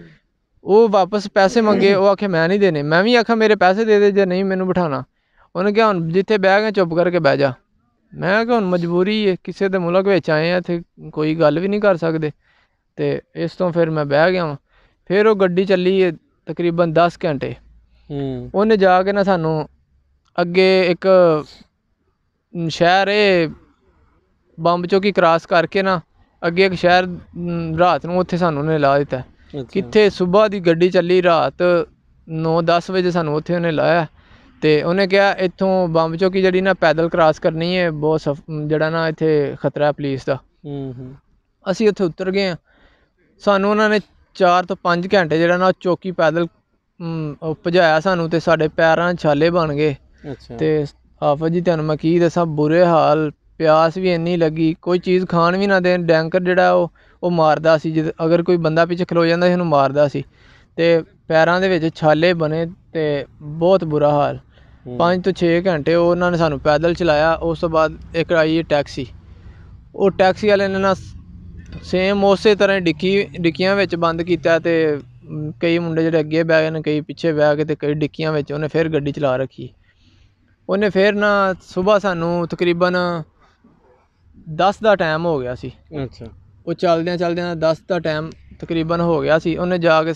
ਉਹ ਵਾਪਸ ਪੈਸੇ ਮੰਗੇ ਉਹ ਆਖੇ ਮੈਂ ਨਹੀਂ ਦੇਣੇ ਮੈਂ ਵੀ ਆਖਾ ਮੇਰੇ ਪੈਸੇ ਦੇ ਦੇ ਜੇ ਨਹੀਂ ਮੈਨੂੰ ਬਿਠਾਣਾ ਉਹਨੇ ਕਿਹਾ ਹੁਣ ਜਿੱਥੇ ਬਹਿ ਗਏ ਚੁੱਪ ਕਰਕੇ ਬਹਿ ਜਾ ਮੈਂ ਕਿਹਾ ਹੁਣ ਮਜਬੂਰੀ ਹੈ ਕਿਸੇ ਦੇ ਮੁਲਕ ਵਿੱਚ ਆਏ ਆ ਤੇ ਕੋਈ ਗੱਲ ਵੀ ਨਹੀਂ ਕਰ ਸਕਦੇ ਤੇ ਇਸ ਤੋਂ ਫਿਰ ਮੈਂ ਬਹਿ ਗਿਆ ਫਿਰ ਉਹ ਗੱਡੀ ਚੱਲੀ ਤਕਰੀਬਨ 10 ਘੰਟੇ ਹੂੰ ਉਹਨੇ ਜਾ ਕੇ ਨਾ ਸਾਨੂੰ ਅੱਗੇ ਇੱਕ ਸ਼ਹਿਰ ਏ ਬੰਬ ਚੌਕੀ ਕ੍ਰਾਸ ਕਰਕੇ ਨਾ ਅੱਗੇ ਇੱਕ ਸ਼ਹਿਰ ਰਾਤ ਨੂੰ ਉੱਥੇ ਸਾਨੂੰ ਉਹਨੇ ਲਾ ਦਿੱਤਾ ਕਿੱਥੇ ਸਵੇਰ ਦੀ ਗੱਡੀ ਚੱਲੀ ਰਾਤ 9-10 ਵਜੇ ਸਾਨੂੰ ਉੱਥੇ ਉਹਨੇ ਲਾਇਆ ਤੇ ਉਹਨੇ ਕਿਹਾ ਇੱਥੋਂ ਬੰਬ ਚੌਕੀ ਜਿਹੜੀ ਨਾ ਪੈਦਲ ਕ੍ਰਾਸ ਕਰਨੀ ਹੈ ਬਹੁਤ ਜਿਹੜਾ ਨਾ ਇੱਥੇ ਖਤਰਾ ਹੈ ਪੁਲਿਸ ਦਾ ਹੂੰ ਹੂੰ ਅਸੀਂ ਉੱਥੇ ਉਤਰ ਗਏ ਆ ਸਾਨੂੰ ਉਹਨਾਂ ਨੇ 4 ਤੋਂ 5 ਘੰਟੇ ਜਿਹੜਾ ਨਾ ਚੋਕੀ ਚੌਕੀ ਪੈਦਲ ਉਹ ਭਜਾਇਆ ਸਾਨੂੰ ਤੇ ਸਾਡੇ ਪੈਰਾਂ ਛਾਲੇ ਬਣ ਗਏ ਅੱਛਾ ਤੇ ਹਾਫਾ ਜੀ ਤੁਹਾਨੂੰ ਮੈਂ ਕੀ ਦੱਸਾਂ ਬੁਰੇ ਹਾਲ ਪਿਆਸ ਵੀ ਇੰਨੀ ਲੱਗੀ ਕੋਈ ਚੀਜ਼ ਖਾਣ ਵੀ ਨਾ ਦੇਣ ਡੈਂਕਰ ਜਿਹੜਾ ਉਹ ਉਹ ਮਾਰਦਾ ਸੀ ਜੇ ਅਗਰ ਕੋਈ ਬੰਦਾ ਪਿੱਛੇ ਖਲੋ ਜਾਂਦਾ ਸੀ ਉਹਨੂੰ ਮਾਰਦਾ ਸੀ ਤੇ ਪੈਰਾਂ ਦੇ ਵਿੱਚ ਛਾਲੇ ਬਣੇ ਤੇ ਬਹੁਤ ਬੁਰਾ ਹਾਲ 5 ਤੋਂ 6 ਘੰਟੇ ਉਹਨਾਂ ਨੇ ਸਾਨੂੰ ਪੈਦਲ ਚਲਾਇਆ ਉਸ ਤੋਂ ਬਾਅਦ ਇੱਕ ਆਈ ਟੈਕਸੀ ਉਹ ਟੈਕਸੀ ਵਾਲੇ ਨੇ ਨਾ ਸੇਮ ਉਸੇ ਤਰ੍ਹਾਂ ਡਿੱਕੀ ਡਿੱਕੀਆਂ ਵਿੱਚ ਬੰਦ ਕੀਤਾ ਤੇ ਕਈ ਮੁੰਡੇ ਜਿਹੜੇ ਅੱਗੇ ਬਹਿ ਗਏ ਨੇ ਕਈ ਪਿੱਛੇ ਬਹਿ ਗਏ ਤੇ ਕਈ ਡਿੱਕੀਆਂ ਵਿੱਚ ਉਹਨੇ ਫਿਰ ਗੱਡੀ ਚਲਾ ਰੱਖੀ ਉਹਨੇ ਫਿਰ ਨਾ ਸਵੇਰ ਸਾਨੂੰ ਤਕਰੀਬਨ 10 ਦਾ ਟਾਈਮ ਹੋ ਗਿਆ ਸੀ ਅੱਛਾ ਉਹ ਚੱਲਦਿਆਂ ਚੱਲਦਿਆਂ 10 ਦਾ ਟਾਈਮ ਤਕਰੀਬਨ ਹੋ ਗਿਆ ਸੀ ਉਹਨੇ ਜਾ ਕੇ